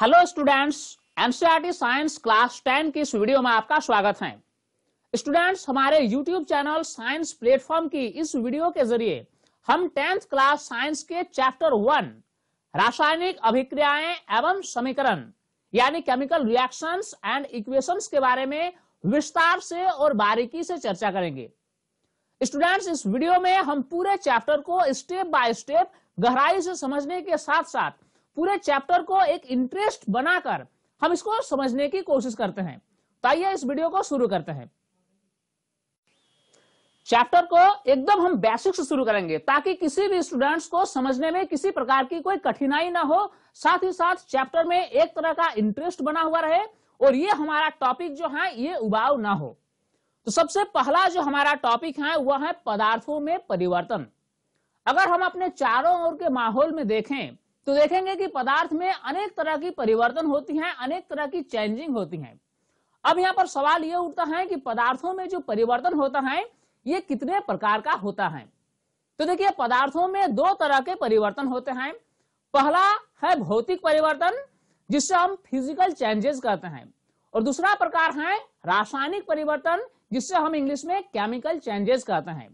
Hello students NCERT science class ten की इस video में आपका स्वागत है स्टूडेंट्स हमारे यूट्यूब चैनल साइंस प्लेटफॉर्म की इस वीडियो के जरिए हम टेंथ क्लास साइंस के चैप्टर वन रासायनिक अभिक्रियाएं एवं समीकरण यानी केमिकल रिएक्शंस एंड इक्वेशंस के बारे में विस्तार से और बारीकी से चर्चा करेंगे स्टूडेंट्स इस वीडियो में हम पूरे चैप्टर को स्टेप बाय स्टेप गहराई से समझने के साथ साथ पूरे चैप्टर को एक इंटरेस्ट बनाकर हम इसको समझने की कोशिश करते हैं तो आइए इस वीडियो को शुरू करते हैं चैप्टर को एकदम हम बेसिक से शुरू करेंगे ताकि किसी भी स्टूडेंट्स को समझने में किसी प्रकार की कोई कठिनाई ना हो साथ ही साथ चैप्टर में एक तरह का इंटरेस्ट बना हुआ रहे और ये हमारा टॉपिक जो है ये उबाऊ ना हो तो सबसे पहला जो हमारा टॉपिक है वह है पदार्थों में परिवर्तन अगर हम अपने चारों ओर के माहौल में देखें तो देखेंगे कि पदार्थ में अनेक तरह की परिवर्तन होती हैं अनेक तरह की चेंजिंग होती हैं अब यहाँ पर सवाल ये उठता है कि पदार्थों में जो परिवर्तन होता है ये कितने प्रकार का होता है तो देखिए पदार्थों में दो तरह के परिवर्तन होते हैं पहला है भौतिक परिवर्तन जिससे हम फिजिकल चेंजेस कहते हैं और दूसरा प्रकार है रासायनिक परिवर्तन जिससे हम इंग्लिश में केमिकल चेंजेस कहते हैं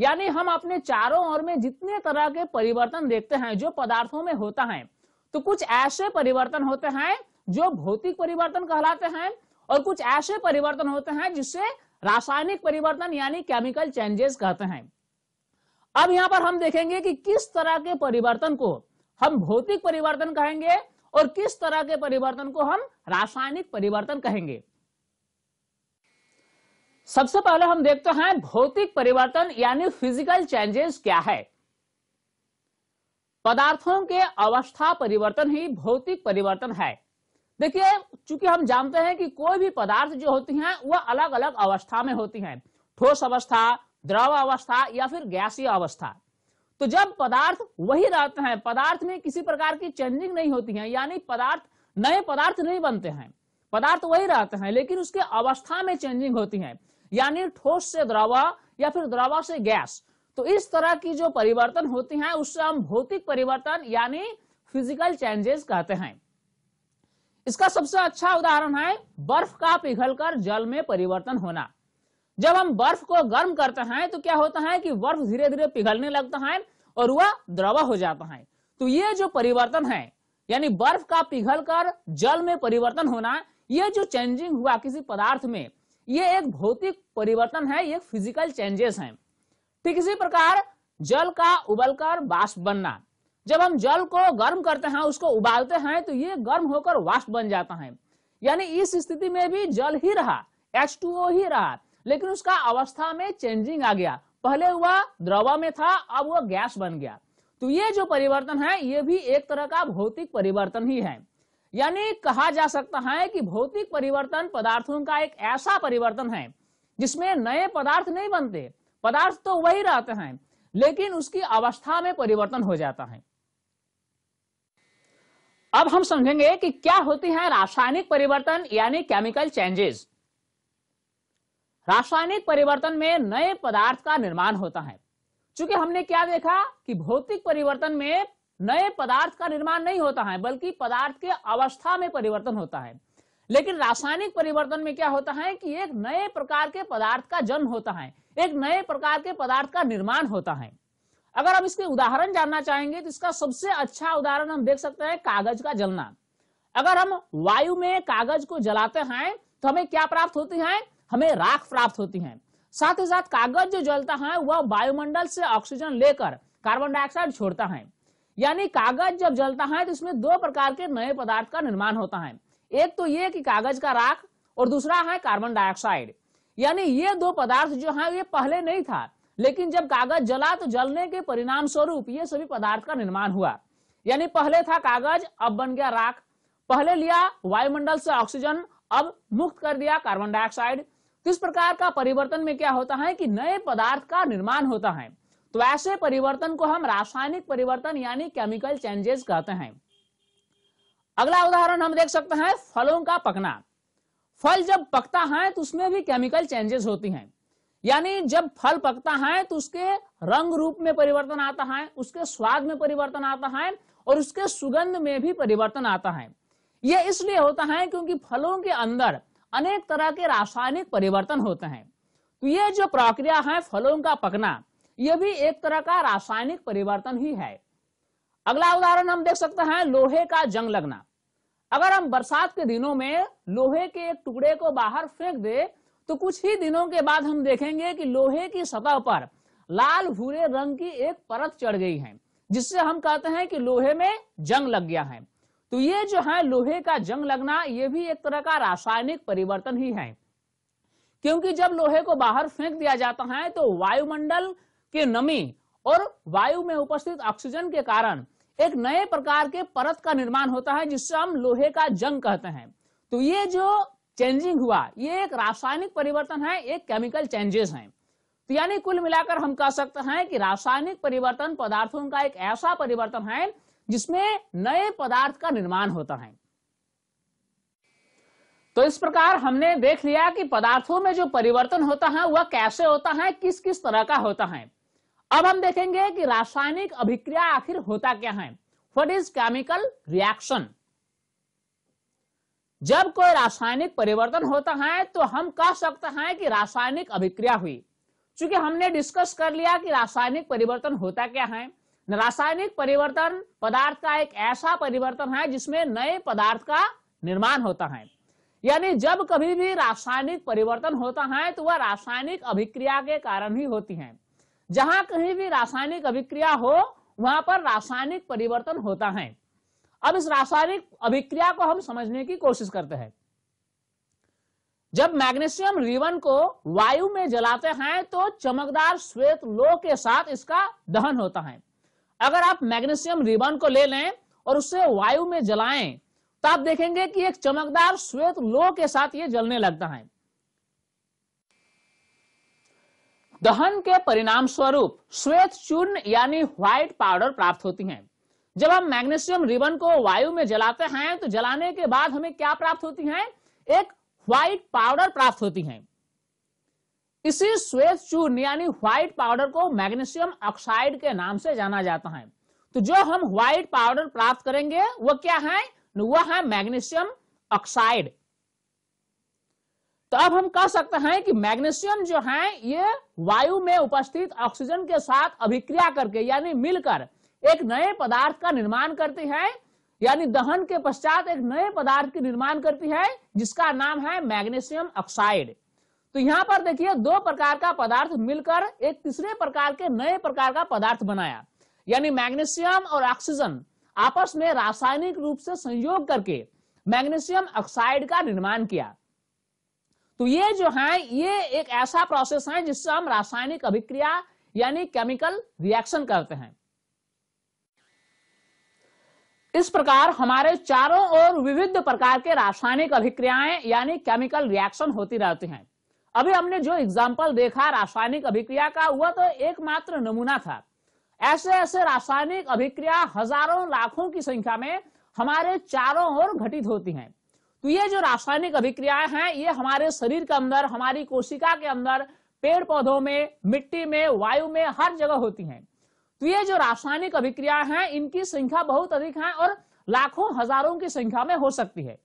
यानी हम अपने चारों ओर में जितने तरह के परिवर्तन देखते हैं जो पदार्थों में होता है तो कुछ ऐसे परिवर्तन होते हैं जो भौतिक परिवर्तन कहलाते हैं और कुछ ऐसे परिवर्तन होते हैं जिससे रासायनिक परिवर्तन यानी केमिकल चेंजेस कहते हैं अब यहां पर हम देखेंगे कि किस तरह के परिवर्तन को हम भौतिक परिवर्तन कहेंगे और किस तरह के परिवर्तन को हम रासायनिक परिवर्तन कहेंगे सबसे पहले हम देखते हैं भौतिक परिवर्तन यानी फिजिकल चेंजेस क्या है पदार्थों के अवस्था परिवर्तन ही भौतिक परिवर्तन है देखिए चूंकि हम जानते हैं कि कोई भी पदार्थ जो होती हैं वह अलग अलग अवस्था में होती हैं ठोस अवस्था द्रव अवस्था या फिर गैसीय अवस्था तो जब पदार्थ वही रहते हैं पदार्थ में किसी प्रकार की चेंजिंग नहीं होती है यानी पदार्थ नए पदार्थ नहीं बनते हैं पदार्थ वही रहते हैं लेकिन उसके अवस्था में चेंजिंग होती है यानी ठोस से द्रवा या फिर द्रवा से गैस तो इस तरह की जो परिवर्तन होती हैं उससे हम भौतिक परिवर्तन यानी फिजिकल चेंजेस कहते हैं इसका सबसे अच्छा उदाहरण है बर्फ का पिघलकर जल में परिवर्तन होना जब हम बर्फ को गर्म करते हैं तो क्या होता है कि बर्फ धीरे धीरे पिघलने लगता है और वह द्रवा हो जाता है तो ये जो परिवर्तन है यानी बर्फ का पिघलकर जल में परिवर्तन होना यह जो चेंजिंग हुआ किसी पदार्थ में ये एक भौतिक परिवर्तन है ये फिजिकल चेंजेस हैं ठीक इसी प्रकार जल का उबलकर वाष्प बनना जब हम जल को गर्म करते हैं उसको उबालते हैं तो ये गर्म होकर वाष्प बन जाता है यानी इस स्थिति में भी जल ही रहा ओ ही रहा लेकिन उसका अवस्था में चेंजिंग आ गया पहले वह द्रवा में था अब वह गैस बन गया तो ये जो परिवर्तन है ये भी एक तरह का भौतिक परिवर्तन ही है यानी कहा जा सकता है कि भौतिक परिवर्तन पदार्थों का एक ऐसा परिवर्तन है जिसमें नए पदार्थ नहीं बनते पदार्थ तो वही रहते हैं लेकिन उसकी अवस्था में परिवर्तन हो जाता है अब हम समझेंगे कि क्या होती है रासायनिक परिवर्तन यानी केमिकल चेंजेस रासायनिक परिवर्तन में नए पदार्थ का निर्माण होता है चूंकि हमने क्या देखा कि भौतिक परिवर्तन में नए पदार्थ का निर्माण नहीं होता है बल्कि पदार्थ के अवस्था में परिवर्तन होता है लेकिन रासायनिक परिवर्तन में क्या होता है कि एक नए प्रकार के पदार्थ का जन्म होता है एक नए प्रकार के पदार्थ का निर्माण होता है अगर हम इसके उदाहरण जानना चाहेंगे तो इसका सबसे अच्छा उदाहरण हम देख सकते हैं कागज का जलना अगर हम वायु में कागज को जलाते हैं तो हमें क्या प्राप्त होती है हमें राख प्राप्त होती है साथ ही साथ कागज जो जलता है वह वायुमंडल से ऑक्सीजन लेकर कार्बन डाइऑक्साइड छोड़ता है यानी कागज जब जलता है तो इसमें दो प्रकार के नए पदार्थ का निर्माण होता है एक तो ये कि कागज का राख और दूसरा है कार्बन डाइऑक्साइड यानी ये दो पदार्थ जो है ये पहले नहीं था लेकिन जब कागज जला तो जलने के परिणाम स्वरूप ये सभी पदार्थ का निर्माण हुआ यानी पहले था कागज अब बन गया राख पहले लिया वायुमंडल से ऑक्सीजन अब मुक्त कर दिया कार्बन डाइऑक्साइड किस प्रकार का परिवर्तन में क्या होता है कि नए पदार्थ का निर्माण होता है तो ऐसे परिवर्तन को हम रासायनिक परिवर्तन यानी केमिकल चेंजेस कहते हैं अगला उदाहरण हम देख सकते हैं फलों का पकना फल जब पकता है तो उसमें भी केमिकल चेंजेस होती हैं यानी जब फल पकता है तो उसके रंग रूप में परिवर्तन आता है उसके स्वाद में परिवर्तन आता है और उसके सुगंध में भी परिवर्तन आता है यह इसलिए होता है क्योंकि फलों के अंदर अनेक तरह के रासायनिक परिवर्तन होते हैं तो ये जो प्रक्रिया है फलों का पकना यह भी एक तरह का रासायनिक परिवर्तन ही है अगला उदाहरण हम देख सकते हैं लोहे का जंग लगना अगर हम बरसात के दिनों में लोहे के एक टुकड़े को बाहर फेंक दे तो कुछ ही दिनों के बाद हम देखेंगे कि लोहे की सतह पर लाल भूरे रंग की एक परत चढ़ गई है जिससे हम कहते हैं कि लोहे में जंग लग गया है तो ये जो है लोहे का जंग लगना ये भी एक तरह का रासायनिक परिवर्तन ही है क्योंकि जब लोहे को बाहर फेंक दिया जाता है तो वायुमंडल के नमी और वायु में उपस्थित ऑक्सीजन के कारण एक नए प्रकार के परत का निर्माण होता है जिससे हम लोहे का जंग कहते हैं तो ये जो चेंजिंग हुआ ये एक रासायनिक परिवर्तन है एक केमिकल चेंजेस है तो यानी कुल मिलाकर हम कह सकते हैं कि रासायनिक परिवर्तन पदार्थों का एक ऐसा परिवर्तन है जिसमें नए पदार्थ का निर्माण होता है तो इस प्रकार हमने देख लिया कि पदार्थों में जो परिवर्तन होता है वह कैसे होता है किस किस तरह का होता है अब हम देखेंगे कि रासायनिक अभिक्रिया आखिर होता क्या है वट इज केमिकल रिएक्शन जब कोई रासायनिक परिवर्तन होता है तो हम कह सकते हैं कि रासायनिक अभिक्रिया हुई चूंकि हमने डिस्कस कर लिया कि रासायनिक परिवर्तन होता क्या है रासायनिक परिवर्तन पदार्थ का एक ऐसा परिवर्तन है जिसमें नए पदार्थ का निर्माण होता है यानी जब कभी भी रासायनिक परिवर्तन होता है तो वह रासायनिक अभिक्रिया के कारण ही होती है जहां कहीं भी रासायनिक अभिक्रिया हो वहां पर रासायनिक परिवर्तन होता है अब इस रासायनिक अभिक्रिया को हम समझने की कोशिश करते हैं जब मैग्नीशियम रिवन को वायु में जलाते हैं तो चमकदार श्वेत लो के साथ इसका दहन होता है अगर आप मैग्नीशियम रिबन को ले लें और उसे वायु में जलाएं तो आप देखेंगे कि एक चमकदार श्वेत लो के साथ ये जलने लगता है दहन के परिणाम स्वरूप श्वेत चूर्ण यानी व्हाइट पाउडर प्राप्त होती है जब हम मैग्नेशियम रिबन को वायु में जलाते हैं तो जलाने के बाद हमें क्या प्राप्त होती है एक व्हाइट पाउडर प्राप्त होती है इसी श्वेत चूर्ण यानी व्हाइट पाउडर को मैग्नेशियम ऑक्साइड के नाम से जाना जाता है तो जो हम व्हाइट पाउडर प्राप्त करेंगे वह क्या है वह है मैग्नेशियम ऑक्साइड तो अब हम कह सकते हैं कि मैग्नीशियम जो है ये वायु में उपस्थित ऑक्सीजन के साथ अभिक्रिया करके यानी मिलकर एक नए पदार्थ का निर्माण करती है यानी दहन के पश्चात एक नए पदार्थ की निर्माण करती है जिसका नाम है मैग्नीशियम ऑक्साइड तो यहाँ पर देखिए दो प्रकार का पदार्थ मिलकर एक तीसरे प्रकार के नए प्रकार का पदार्थ बनाया यानी मैग्नीशियम और ऑक्सीजन आपस में रासायनिक रूप से संयोग करके मैग्नीशियम ऑक्साइड का निर्माण किया तो ये जो है ये एक ऐसा प्रोसेस है जिससे हम रासायनिक अभिक्रिया यानी केमिकल रिएक्शन करते हैं इस प्रकार हमारे चारों ओर विविध प्रकार के रासायनिक अभिक्रियाएं यानी केमिकल रिएक्शन होती रहती हैं अभी हमने जो एग्जाम्पल देखा रासायनिक अभिक्रिया का वह तो एकमात्र नमूना था ऐसे ऐसे रासायनिक अभिक्रिया हजारों लाखों की संख्या में हमारे चारों ओर घटित होती हैं तो ये जो रासायनिक अभिक्रियाएं हैं ये हमारे शरीर के अंदर हमारी कोशिका के अंदर पेड़ पौधों में मिट्टी में वायु में हर जगह होती हैं तो ये जो रासायनिक अभिक्रिया हैं इनकी संख्या बहुत अधिक है और लाखों हजारों की संख्या में हो सकती है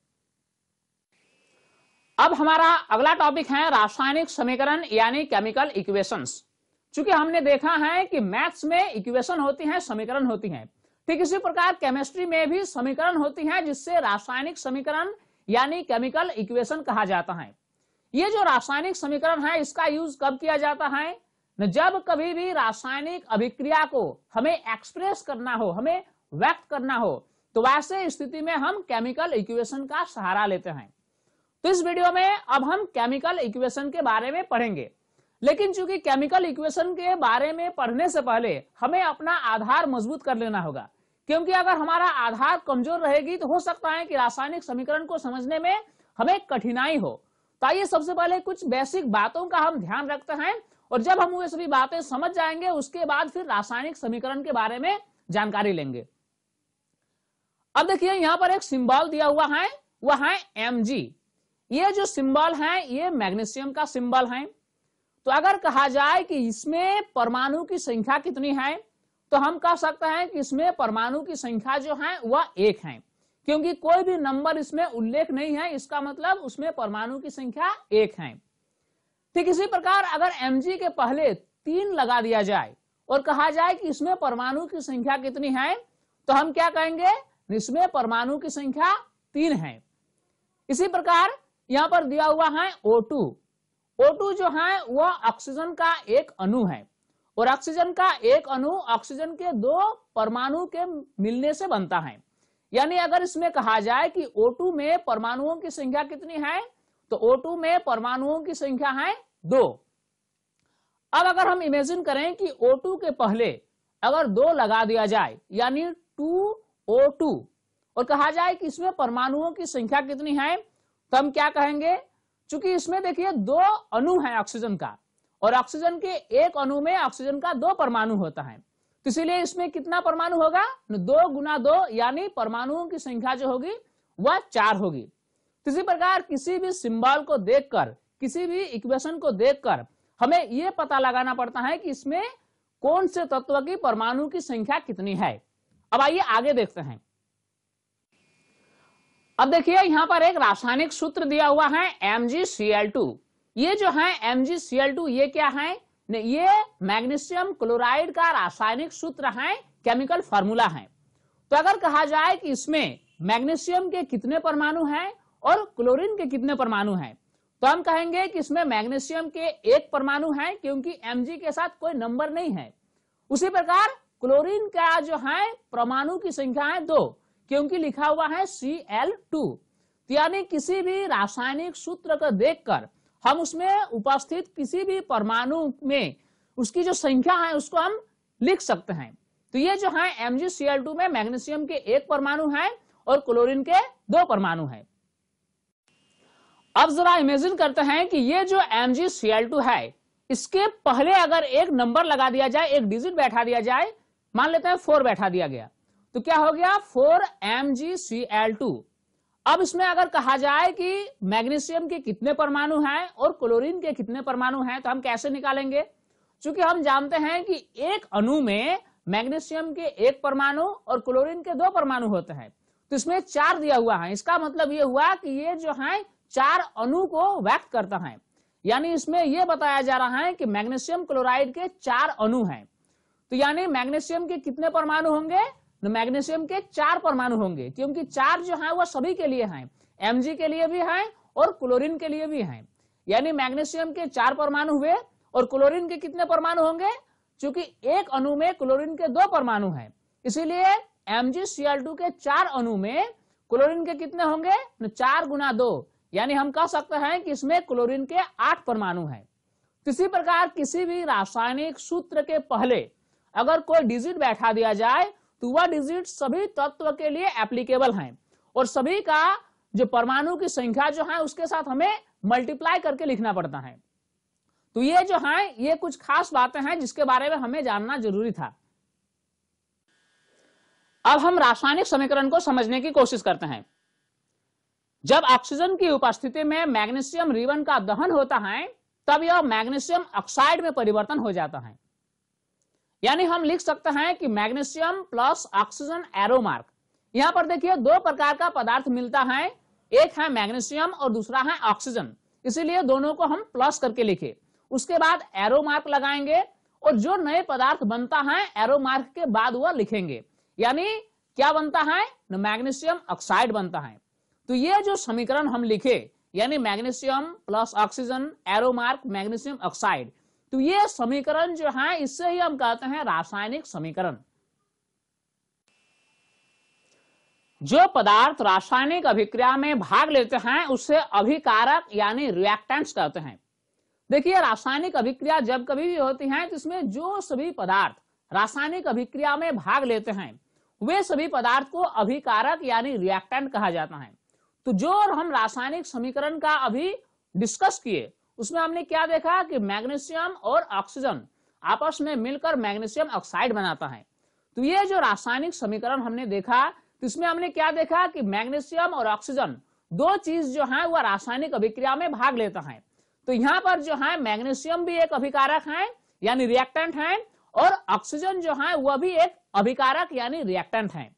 अब हमारा अगला टॉपिक है रासायनिक समीकरण यानी केमिकल इक्वेशंस चूंकि हमने देखा है कि मैथ्स में इक्वेशन होती हैं समीकरण होती हैं ठीक इसी प्रकार केमिस्ट्री में भी समीकरण होती हैं जिससे रासायनिक समीकरण यानी केमिकल इक्वेशन कहा जाता है ये जो रासायनिक समीकरण है इसका यूज कब किया जाता है जब कभी भी रासायनिक अभिक्रिया को हमें एक्सप्रेस करना हो हमें व्यक्त करना हो तो वैसे स्थिति में हम केमिकल इक्वेशन का सहारा लेते हैं तो इस वीडियो में अब हम केमिकल इक्वेशन के बारे में पढ़ेंगे लेकिन चूंकि केमिकल इक्वेशन के बारे में पढ़ने से पहले हमें अपना आधार मजबूत कर लेना होगा क्योंकि अगर हमारा आधार कमजोर रहेगी तो हो सकता है कि रासायनिक समीकरण को समझने में हमें कठिनाई हो तो आइए सबसे पहले कुछ बेसिक बातों का हम ध्यान रखते हैं और जब हम ये सभी बातें समझ जाएंगे उसके बाद फिर रासायनिक समीकरण के बारे में जानकारी लेंगे अब देखिए यहां पर एक सिंबल दिया हुआ है वह है एम ये जो सिंबल है ये मैग्नीशियम का सिंबल है तो अगर कहा जाए कि इसमें परमाणु की संख्या कितनी है तो हम कह सकते हैं कि इसमें परमाणु की संख्या जो है वह एक है क्योंकि कोई भी नंबर इसमें उल्लेख नहीं है इसका मतलब उसमें परमाणु की संख्या एक है ठीक इसी प्रकार अगर एम के पहले तीन लगा दिया जाए और कहा जाए कि इसमें परमाणु की संख्या कितनी है तो हम क्या कहेंगे इसमें परमाणु की संख्या तीन है इसी प्रकार यहां पर दिया हुआ है O2 O2 जो है वह ऑक्सीजन का एक अणु है और ऑक्सीजन का एक अणु ऑक्सीजन के दो परमाणु के मिलने से बनता है यानी अगर इसमें कहा जाए कि O2 में परमाणुओं की संख्या कितनी है तो O2 में परमाणुओं की संख्या है दो अब अगर हम इमेजिन करें कि O2 के पहले अगर दो लगा दिया जाए यानी 2O2 और कहा जाए कि इसमें परमाणुओं की संख्या कितनी है तो हम क्या कहेंगे चूंकि इसमें देखिए दो अणु है ऑक्सीजन का और ऑक्सीजन के एक अणु में ऑक्सीजन का दो परमाणु होता है तो इसीलिए इसमें कितना परमाणु होगा दो गुना दो यानी परमाणुओं की संख्या जो होगी वह चार होगी तो इसी प्रकार किसी भी सिंबल को देखकर किसी भी इक्वेशन को देखकर हमें यह पता लगाना पड़ता है कि इसमें कौन से तत्व की परमाणु की संख्या कितनी है अब आइए आगे देखते हैं अब देखिए यहां पर एक रासायनिक सूत्र दिया हुआ है M G C L two ये जो है टू ये क्या है ये मैग्नीशियम क्लोराइड का रासायनिक सूत्र है केमिकल फॉर्मूला है तो अगर कहा जाए कि इसमें मैग्नीशियम के कितने परमाणु हैं और क्लोरीन के कितने परमाणु हैं तो हम कहेंगे कि इसमें मैग्नीशियम के एक परमाणु है क्योंकि Mg के साथ कोई नंबर नहीं है उसी प्रकार क्लोरीन का जो है परमाणु की संख्या है दो क्योंकि लिखा हुआ है Cl2 तो यानी किसी भी रासायनिक सूत्र को देखकर हम उसमें उपस्थित किसी भी परमाणु में उसकी जो संख्या है उसको हम लिख सकते हैं तो ये जो है MgCl2 में मैग्नीशियम के एक परमाणु है और क्लोरीन के दो परमाणु है अब जरा इमेजिन करते हैं कि ये जो MgCl2 है इसके पहले अगर एक नंबर लगा दिया जाए एक डिजिट बैठा दिया जाए मान लेते हैं फोर बैठा दिया गया तो क्या हो गया four M G C L two अब इसमें अगर कहा जाए कि मैग्नीशियम के कितने परमाणु हैं और क्लोरीन के कितने परमाणु हैं तो हम कैसे निकालेंगे चूंकि हम जानते हैं कि एक अणु में मैग्नीशियम के एक परमाणु और क्लोरीन के दो परमाणु होते हैं तो इसमें चार दिया हुआ है इसका मतलब ये हुआ कि ये जो है चार अणु को व्यक्त करता है यानी इसमें यह बताया जा रहा है कि मैग्नीशियम क्लोराइड के चार अणु हैं तो यानी मैग्नीशियम के कितने परमाणु होंगे तो मैग्नीशियम के चार परमाणु होंगे क्योंकि चार जो है वह सभी के लिए है एम के लिए भी है और क्लोरिन के लिए भी है यानी मैग्नीशियम के चार परमाणु हुए और क्लोरीन के कितने परमाणु होंगे चूंकि एक अणु में क्लोरीन के दो परमाणु हैं इसीलिए MgCl2 के चार अणु में क्लोरीन के कितने होंगे तो चार गुना दो यानी हम कह सकते हैं कि इसमें क्लोरीन के आठ परमाणु हैं किसी प्रकार किसी भी रासायनिक सूत्र के पहले अगर कोई डिजिट बैठा दिया जाए तुवा डिजिट सभी तत्व के लिए एप्लीकेबल है और सभी का जो परमाणु की संख्या जो है उसके साथ हमें मल्टीप्लाई करके लिखना पड़ता है तो ये जो है ये कुछ खास बातें हैं जिसके बारे में हमें जानना जरूरी था अब हम रासायनिक समीकरण को समझने की कोशिश करते हैं जब ऑक्सीजन की उपस्थिति में मैग्नीशियम रिबन का दहन होता है तब यह मैग्नीशियम ऑक्साइड में परिवर्तन हो जाता है यानी हम लिख सकते हैं कि मैग्नीशियम प्लस ऑक्सीजन एरोमार्क यहाँ पर देखिए दो प्रकार का पदार्थ मिलता है एक है मैग्नीशियम और दूसरा है ऑक्सीजन इसीलिए दोनों को हम प्लस करके लिखे उसके बाद एरोमार्क लगाएंगे और जो नए पदार्थ बनता है एरोमार्क के बाद वह लिखेंगे यानी क्या बनता है मैग्नीशियम ऑक्साइड बनता है तो ये जो समीकरण हम लिखे यानी magnesium plus oxygen arrow mark magnesium oxide तो ये समीकरण जो है इससे ही हम कहते हैं रासायनिक समीकरण जो पदार्थ रासायनिक अभिक्रिया में भाग लेते हैं उसे अभिकारक यानी रिएक्टेंट्स कहते हैं देखिए रासायनिक अभिक्रिया जब कभी भी होती है तो इसमें जो सभी पदार्थ रासायनिक अभिक्रिया में भाग लेते हैं वे सभी पदार्थ को अभिकारक यानी रिएक्टेंट कहा जाता है तो जो हम रासायनिक समीकरण का अभी डिस्कस किए उसमें हमने क्या देखा कि मैग्नीशियम और ऑक्सीजन आपस में मिलकर मैग्नीशियम ऑक्साइड बनाता है तो ये जो रासायनिक समीकरण हमने देखा तो इसमें हमने क्या देखा कि मैग्नीशियम और ऑक्सीजन दो चीज जो है वह रासायनिक अभिक्रिया में भाग लेता है तो यहाँ पर जो है मैग्नीशियम भी एक अभिकारक है यानी रिएक्टेंट है और ऑक्सीजन जो है वह भी एक अभिकारक यानी रिएक्टेंट है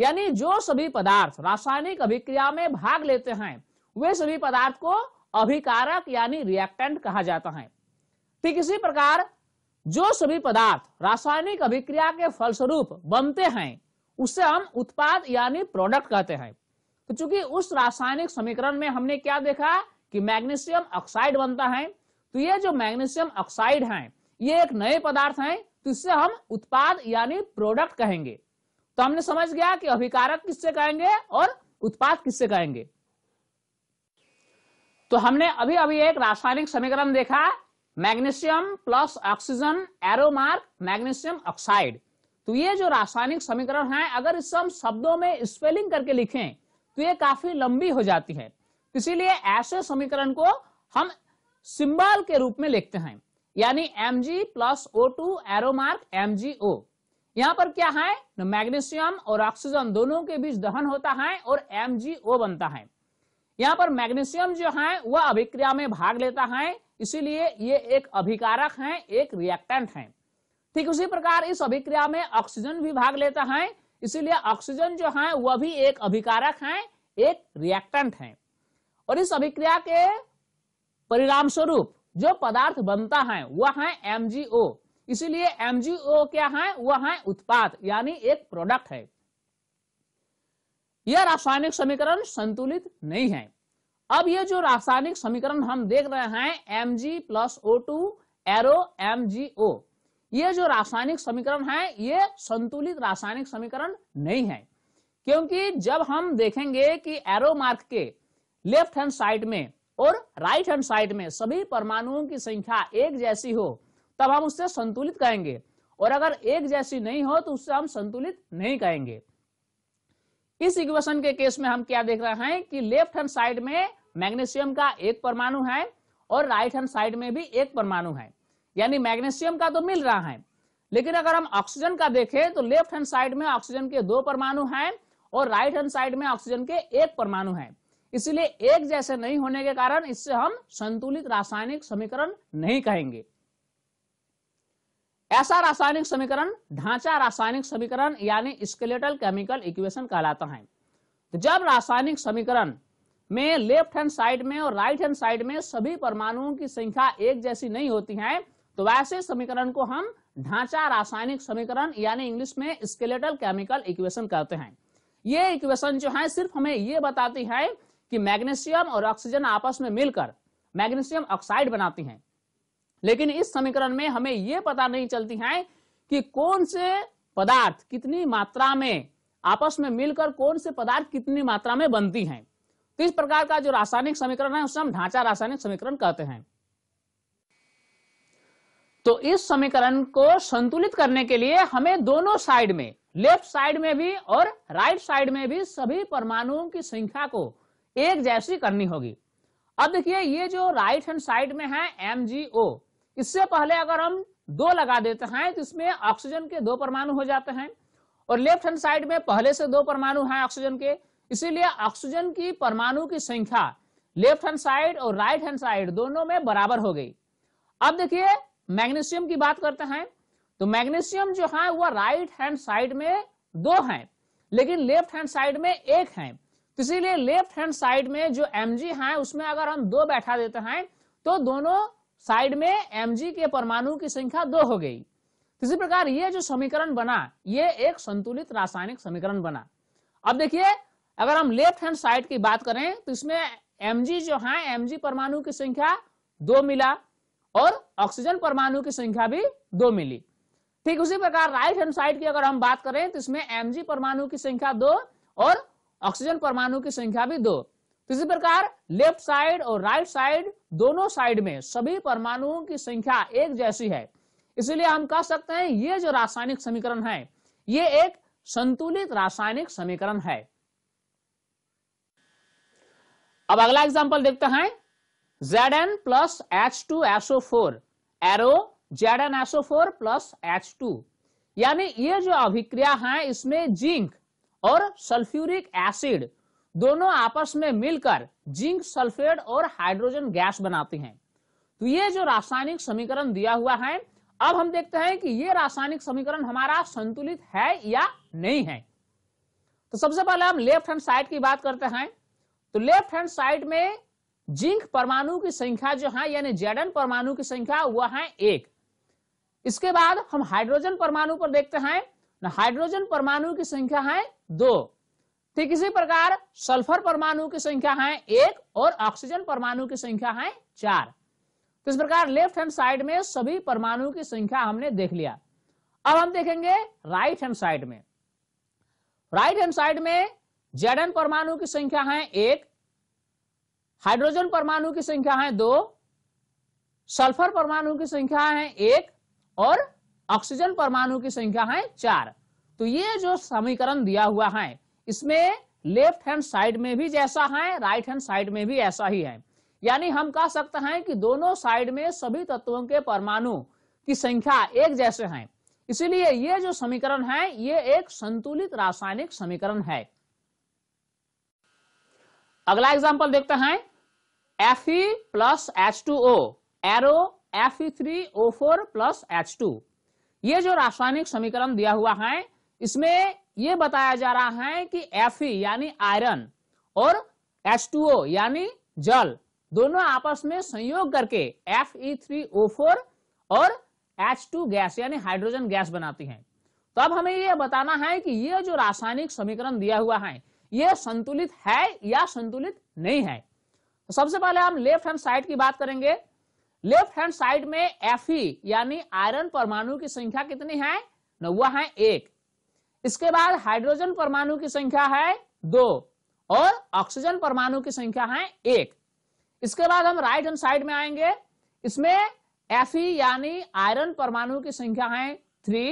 यानी जो सभी पदार्थ रासायनिक अभिक्रिया में भाग लेते हैं वे सभी पदार्थ को अभिकारक यानी रिएक्टेंट कहा जाता है ठीक इसी प्रकार जो सभी पदार्थ रासायनिक अभिक्रिया के फलस्वरूप बनते हैं उसे हम उत्पाद यानी प्रोडक्ट कहते हैं तो चूंकि उस रासायनिक समीकरण में हमने क्या देखा कि मैग्नीशियम ऑक्साइड बनता है तो ये जो मैग्नीशियम ऑक्साइड है ये एक नए पदार्थ है तो इससे हम उत्पाद यानी प्रोडक्ट कहेंगे तो हमने समझ गया कि अभिकारक किससे कहेंगे और उत्पाद किससे कहेंगे तो हमने अभी अभी एक रासायनिक समीकरण देखा magnesium plus oxygen arrow mark magnesium oxide तो ये जो रासायनिक समीकरण है अगर इसे हम शब्दों में स्पेलिंग करके लिखें तो ये काफी लंबी हो जाती है इसीलिए ऐसे समीकरण को हम सिंबल के रूप में लिखते हैं यानी M G plus O two arrow mark M G O यहाँ पर क्या है मैग्नीशियम और ऑक्सीजन दोनों के बीच दहन होता है और एम जी ओ बनता है यहाँ पर मैग्नीशियम जो है वह अभिक्रिया में भाग लेता है इसीलिए ये एक अभिकारक है एक रिएक्टेंट है ठीक उसी प्रकार इस अभिक्रिया में ऑक्सीजन भी भाग लेता है इसीलिए ऑक्सीजन जो है वह भी एक अभिकारक है एक रिएक्टेंट है और इस अभिक्रिया के परिणाम स्वरूप जो पदार्थ बनता है वह है एमजीओ इसीलिए एमजीओ क्या है वह है उत्पाद यानी एक प्रोडक्ट है यह रासायनिक समीकरण संतुलित नहीं है अब यह जो रासायनिक समीकरण हम देख रहे हैं M G plus O two arrow M G O ये जो रासायनिक समीकरण है ये संतुलित रासायनिक समीकरण नहीं है क्योंकि जब हम देखेंगे कि एरो मार्क के लेफ्ट हैंड साइड में और राइट हैंड साइड में सभी परमाणुओं की संख्या एक जैसी हो तब हम उससे संतुलित कहेंगे और अगर एक जैसी नहीं हो तो उससे हम संतुलित नहीं कहेंगे इस इक्वेशन के केस में हम क्या देख रहे हैं कि लेफ्ट हैंड साइड में मैग्नेशियम का एक परमाणु है और राइट हैंड साइड में भी एक परमाणु है यानी मैग्नेशियम का तो मिल रहा है लेकिन अगर हम ऑक्सीजन का देखें तो लेफ्ट हैंड साइड में ऑक्सीजन के दो परमाणु हैं और राइट हैंड साइड में ऑक्सीजन के एक परमाणु है इसीलिए एक जैसे नहीं होने के कारण इससे हम संतुलित रासायनिक समीकरण नहीं कहेंगे ऐसा रासायनिक समीकरण ढांचा रासायनिक समीकरण यानी स्केलेटल केमिकल इक्वेशन कहलाता है तो जब रासायनिक समीकरण में लेफ्ट हैंड साइड में और राइट हैंड साइड में सभी परमाणुओं की संख्या एक जैसी नहीं होती है तो वैसे समीकरण को हम ढांचा रासायनिक समीकरण यानी इंग्लिश में स्केलेटल केमिकल इक्वेशन कहते हैं ये इक्वेशन जो है सिर्फ हमें ये बताती है कि मैग्नेशियम और ऑक्सीजन आपस में मिलकर मैग्नेशियम ऑक्साइड बनाती हैं लेकिन इस समीकरण में हमें यह पता नहीं चलती है कि कौन से पदार्थ कितनी मात्रा में आपस में मिलकर कौन से पदार्थ कितनी मात्रा में बनती हैं तो इस प्रकार का जो रासायनिक समीकरण है उसे हम ढांचा रासायनिक समीकरण कहते हैं तो इस समीकरण को संतुलित करने के लिए हमें दोनों साइड में लेफ्ट साइड में भी और राइट साइड में भी सभी परमाणुओं की संख्या को एक जैसी करनी होगी अब देखिए ये जो राइट हैंड साइड में है एम जी ओ इससे पहले अगर हम दो लगा देते हैं तो इसमें ऑक्सीजन के दो परमाणु हो जाते हैं और लेफ्ट हैंड साइड में पहले से दो परमाणु हैं ऑक्सीजन के इसीलिए ऑक्सीजन की परमाणु की संख्या लेफ्ट हैंड साइड और राइट हैंड साइड दोनों में बराबर हो गई अब देखिए मैग्नीशियम की बात करते हैं तो मैग्नीशियम जो है वह राइट हैंड साइड में दो हैं लेकिन लेफ्ट हैंड साइड में एक है तो इसीलिए लेफ्ट हैंड साइड में जो एम है उसमें अगर हम दो बैठा देते हैं तो दोनों साइड में एम के परमाणु की संख्या दो हो गई तो इसी प्रकार ये जो समीकरण बना ये एक संतुलित रासायनिक समीकरण बना अब देखिए अगर हम लेफ्ट हैंड साइड की बात करें तो इसमें एम जो है एम परमाणु की संख्या दो मिला और ऑक्सीजन परमाणु की संख्या भी दो मिली ठीक उसी प्रकार राइट हैंड साइड की अगर हम बात करें तो इसमें एम परमाणु की संख्या दो और ऑक्सीजन परमाणु की संख्या भी दो तो इसी प्रकार लेफ्ट साइड और राइट साइड दोनों साइड में सभी परमाणुओं की संख्या एक जैसी है इसलिए हम कह सकते हैं ये जो रासायनिक समीकरण है ये एक संतुलित रासायनिक समीकरण है अब अगला एग्जाम्पल देखते हैं Z N plus H two SO four arrow Z N SO four plus H two यानी ये जो अभिक्रिया है इसमें जिंक और सल्फ्यूरिक एसिड दोनों आपस में मिलकर जिंक सल्फेट और हाइड्रोजन गैस बनाती हैं तो ये जो रासायनिक समीकरण दिया हुआ है अब हम देखते हैं कि ये रासायनिक समीकरण हमारा संतुलित है या नहीं है तो सबसे पहले हम लेफ्ट हैंड साइड की बात करते हैं तो लेफ्ट हैंड साइड में जिंक परमाणु की संख्या जो है यानी जेडन परमाणु की संख्या वह है एक इसके बाद हम हाइड्रोजन परमाणु पर देखते हैं हाइड्रोजन परमाणु की संख्या है दो ठीक इसी प्रकार सल्फर परमाणु की संख्या है एक और ऑक्सीजन परमाणु की संख्या है चार तो इस प्रकार लेफ्ट हैंड साइड में सभी परमाणु की संख्या हमने देख लिया अब हम देखेंगे राइट हैंड साइड में राइट हैंड साइड में जेडन परमाणु की संख्या है एक हाइड्रोजन परमाणु की संख्या है दो सल्फर परमाणु की संख्या है एक और ऑक्सीजन परमाणु की संख्या है चार तो ये जो समीकरण दिया हुआ है इसमें लेफ्ट हैंड साइड में भी जैसा है राइट हैंड साइड में भी ऐसा ही है यानी हम कह सकते हैं कि दोनों साइड में सभी तत्वों के परमाणु की संख्या एक जैसे हैं इसीलिए ये जो समीकरण है ये एक संतुलित रासायनिक समीकरण है अगला एग्जाम्पल देखते हैं F E plus H two O arrow F E three O four plus H two ये जो रासायनिक समीकरण दिया हुआ है इसमें ये बताया जा रहा है कि एफ यानी आयरन और एच यानी जल दोनों आपस में संयोग करके एफ और H2 गैस यानी हाइड्रोजन गैस बनाती हैं। तो अब हमें यह बताना है कि यह जो रासायनिक समीकरण दिया हुआ है यह संतुलित है या संतुलित नहीं है तो सबसे पहले हम लेफ्ट हैंड साइड की बात करेंगे लेफ्ट हैंड साइड में Fe यानी आयरन परमाणु की संख्या कितनी है न वह है एक इसके बाद हाइड्रोजन परमाणु की संख्या है दो और ऑक्सीजन परमाणु की संख्या है एक इसके बाद हम राइट हैंड साइड में आएंगे इसमें एफ यानी आयरन परमाणु की संख्या है थ्री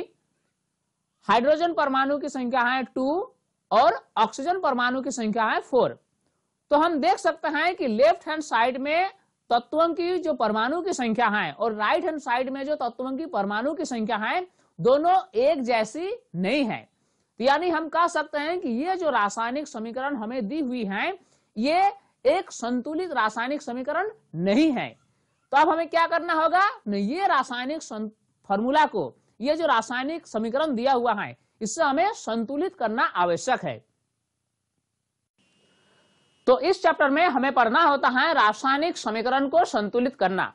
हाइड्रोजन परमाणु की संख्या है टू और ऑक्सीजन परमाणु की संख्या है फोर तो हम देख सकते हैं कि लेफ्ट हैंड साइड में तत्वों की जो परमाणु की संख्या है और राइट हैंड साइड में जो तत्वों की परमाणु की संख्या है दोनों एक जैसी नहीं है तो यानी हम कह सकते हैं कि ये जो रासायनिक समीकरण हमें दी हुई है ये एक संतुलित रासायनिक समीकरण नहीं है तो अब हमें क्या करना होगा ये रासायनिक फॉर्मूला को ये जो रासायनिक समीकरण दिया हुआ है इससे हमें संतुलित करना आवश्यक है तो इस चैप्टर में हमें पढ़ना होता है रासायनिक समीकरण को संतुलित करना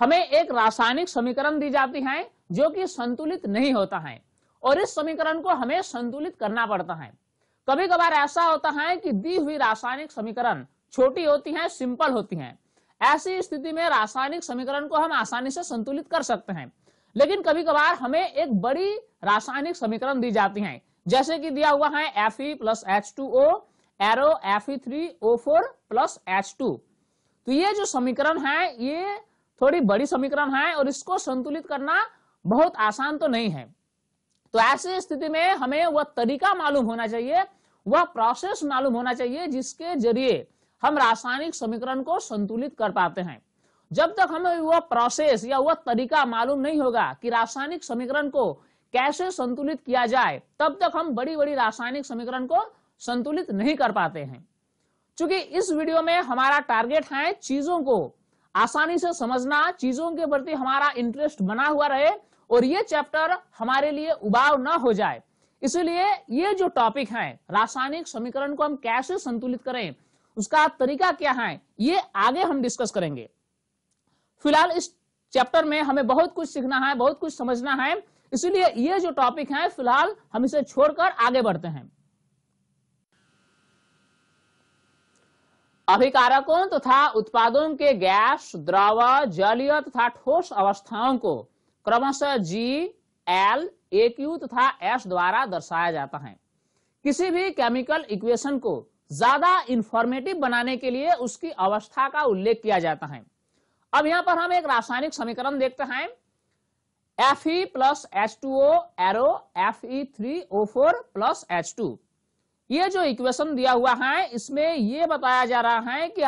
हमें एक रासायनिक समीकरण दी जाती है जो कि संतुलित नहीं होता है और इस समीकरण को हमें संतुलित करना पड़ता है कभी कभार ऐसा होता है कि दी हुई रासायनिक समीकरण छोटी होती है सिंपल होती है ऐसी स्थिति में रासायनिक समीकरण को हम आसानी से संतुलित कर सकते हैं लेकिन कभी कभार हमें एक बड़ी रासायनिक समीकरण दी जाती है जैसे कि दिया हुआ है F E plus H two O arrow F E three O four plus H two तो ये जो समीकरण है ये थोड़ी बड़ी समीकरण है और इसको संतुलित करना बहुत आसान तो नहीं है तो ऐसी स्थिति में हमें वह तरीका मालूम होना चाहिए वह प्रोसेस मालूम होना चाहिए जिसके जरिए हम रासायनिक समीकरण को संतुलित कर पाते हैं जब तक हमें वह प्रोसेस या वह तरीका मालूम नहीं होगा कि रासायनिक समीकरण को कैसे संतुलित किया जाए तब तक हम बड़ी बड़ी रासायनिक समीकरण को संतुलित नहीं कर पाते हैं चूंकि इस वीडियो में हमारा टारगेट है चीजों को आसानी से समझना चीजों के प्रति हमारा इंटरेस्ट बना हुआ रहे और ये चैप्टर हमारे लिए उबाव ना हो जाए इसलिए ये जो टॉपिक है रासायनिक समीकरण को हम कैसे संतुलित करें उसका तरीका क्या है ये आगे हम डिस्कस करेंगे फिलहाल इस चैप्टर में हमें बहुत कुछ सीखना है बहुत कुछ समझना है इसलिए ये जो टॉपिक है फिलहाल हम इसे छोड़कर आगे बढ़ते हैं अभिकारकों तथा तो उत्पादों के गैस द्रव जलीय तथा ठोस अवस्थाओं को क्रमशः जी एल ए क्यू तथा एस द्वारा दर्शाया जाता है किसी भी केमिकल इक्वेशन को ज्यादा इंफॉर्मेटिव बनाने के लिए उसकी अवस्था का उल्लेख किया जाता है अब यहां पर हम एक रासायनिक समीकरण देखते हैं F E plus H two O arrow F E three O four plus H two ये जो इक्वेशन दिया हुआ है इसमें यह बताया जा रहा है कि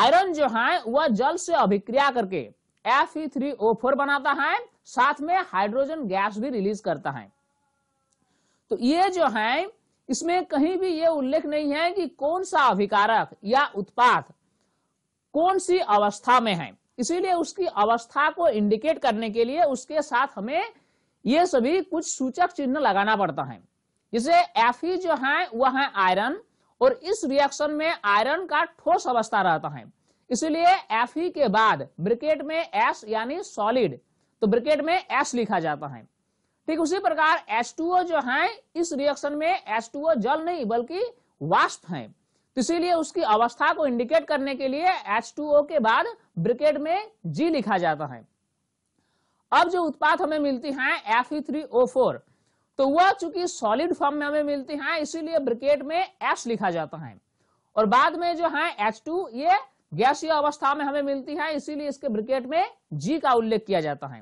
आयरन जो है वह जल से अभिक्रिया करके Fe3O4 बनाता है साथ में हाइड्रोजन गैस भी रिलीज करता है तो ये जो है इसमें कहीं भी ये उल्लेख नहीं है कि कौन सा अभिकारक या उत्पाद कौन सी अवस्था में है इसीलिए उसकी अवस्था को इंडिकेट करने के लिए उसके साथ हमें ये सभी कुछ सूचक चिन्ह लगाना पड़ता है जैसे एफ जो है वह है आयरन और इस रिएक्शन में आयरन का ठोस अवस्था रहता है इसलिए एफ ई e के बाद ब्रिकेट में एस यानी सॉलिड तो ब्रिकेट में एस लिखा जाता है ठीक उसी प्रकार H2O जो है इस रिएक्शन में H2O जल नहीं बल्कि वाष्प है तो इसीलिए उसकी अवस्था को इंडिकेट करने के लिए H2O के बाद ब्रिकेट में G लिखा जाता है अब जो उत्पाद हमें मिलती है फोर e तो वह चूंकि सॉलिड फॉर्म में हमें मिलती है इसीलिए ब्रिकेट में एस लिखा जाता है और बाद में जो है H2 ये गैसीय अवस्था में हमें मिलती है इसीलिए इसके ब्रिकेट में जी का उल्लेख किया जाता है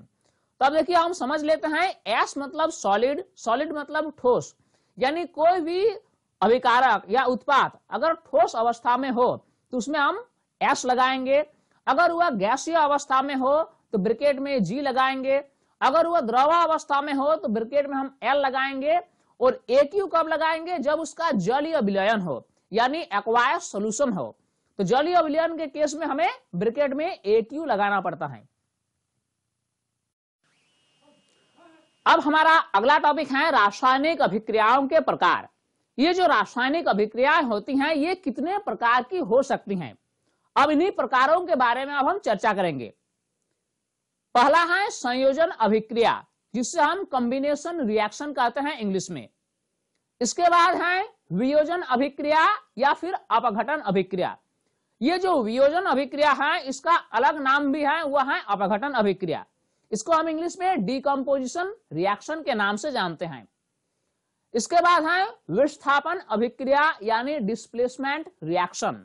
तो अब देखिए हम समझ लेते हैं एस मतलब सॉलिड सॉलिड मतलब ठोस यानी कोई भी अभिकारक या उत्पाद अगर ठोस अवस्था में हो तो उसमें हम एस लगाएंगे अगर वह गैसीय अवस्था में हो तो ब्रिकेट में जी लगाएंगे अगर वह द्रवा अवस्था में हो तो ब्रिकेट में हम एल लगाएंगे और ए कब लगाएंगे जब उसका जलीय विलयन हो यानी एक्वायर सोल्यूशन हो तो जलीय अभिलयन के केस में हमें ब्रिकेट में ए क्यू लगाना पड़ता है अब हमारा अगला टॉपिक है रासायनिक अभिक्रियाओं के प्रकार ये जो रासायनिक अभिक्रियाएं होती हैं ये कितने प्रकार की हो सकती हैं अब इन्हीं प्रकारों के बारे में अब हम चर्चा करेंगे पहला है संयोजन अभिक्रिया जिसे हम कॉम्बिनेशन रिएक्शन कहते हैं इंग्लिश में इसके बाद है वियोजन अभिक्रिया या फिर अपघटन अभिक्रिया ये जो वियोजन अभिक्रिया है इसका अलग नाम भी है वह है अपघटन अभिक्रिया इसको हम इंग्लिश में डिकम्पोजिशन रिएक्शन के नाम से जानते हैं इसके बाद है विस्थापन अभिक्रिया यानी डिस्प्लेसमेंट रिएक्शन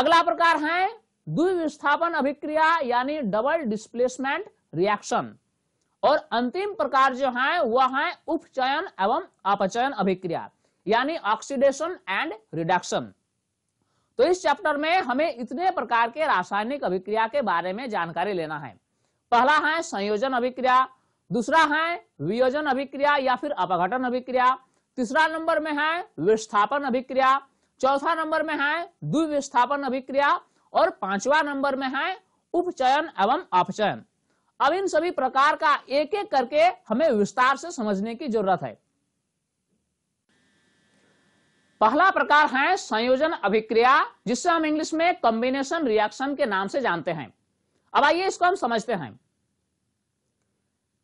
अगला प्रकार है द्विविस्थापन अभिक्रिया यानी डबल डिस्प्लेसमेंट रिएक्शन और अंतिम प्रकार जो है वह है उपचयन एवं अपचयन अभिक्रिया यानी ऑक्सीडेशन एंड रिडक्शन तो इस चैप्टर में हमें इतने प्रकार के रासायनिक अभिक्रिया के बारे में जानकारी लेना है पहला है संयोजन अभिक्रिया दूसरा है वियोजन अभिक्रिया या फिर अपघटन अभिक्रिया तीसरा नंबर में है विस्थापन अभिक्रिया चौथा नंबर में है द्विविस्थापन अभिक्रिया और पांचवा नंबर में है उपचयन एवं अपचयन अब इन सभी प्रकार का एक एक करके हमें विस्तार से समझने की जरूरत है पहला प्रकार है संयोजन अभिक्रिया जिससे हम इंग्लिश में कॉम्बिनेशन रिएक्शन के नाम से जानते हैं अब आइए इसको हम समझते हैं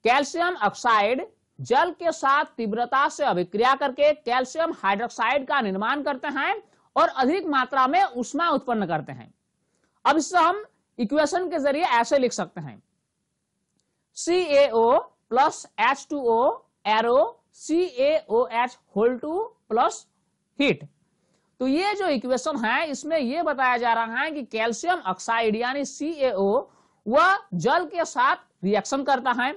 कैल्शियम ऑक्साइड जल के साथ तीव्रता से अभिक्रिया करके कैल्शियम हाइड्रोक्साइड का निर्माण करते हैं और अधिक मात्रा में उष्मा उत्पन्न करते हैं अब इससे हम इक्वेशन के जरिए ऐसे लिख सकते हैं C AO plus H two O arrow C H whole two plus heat तो ये जो इक्वेशन है इसमें ये बताया जा रहा है कि कैल्शियम ऑक्साइड यानी सी वह जल के साथ रिएक्शन करता है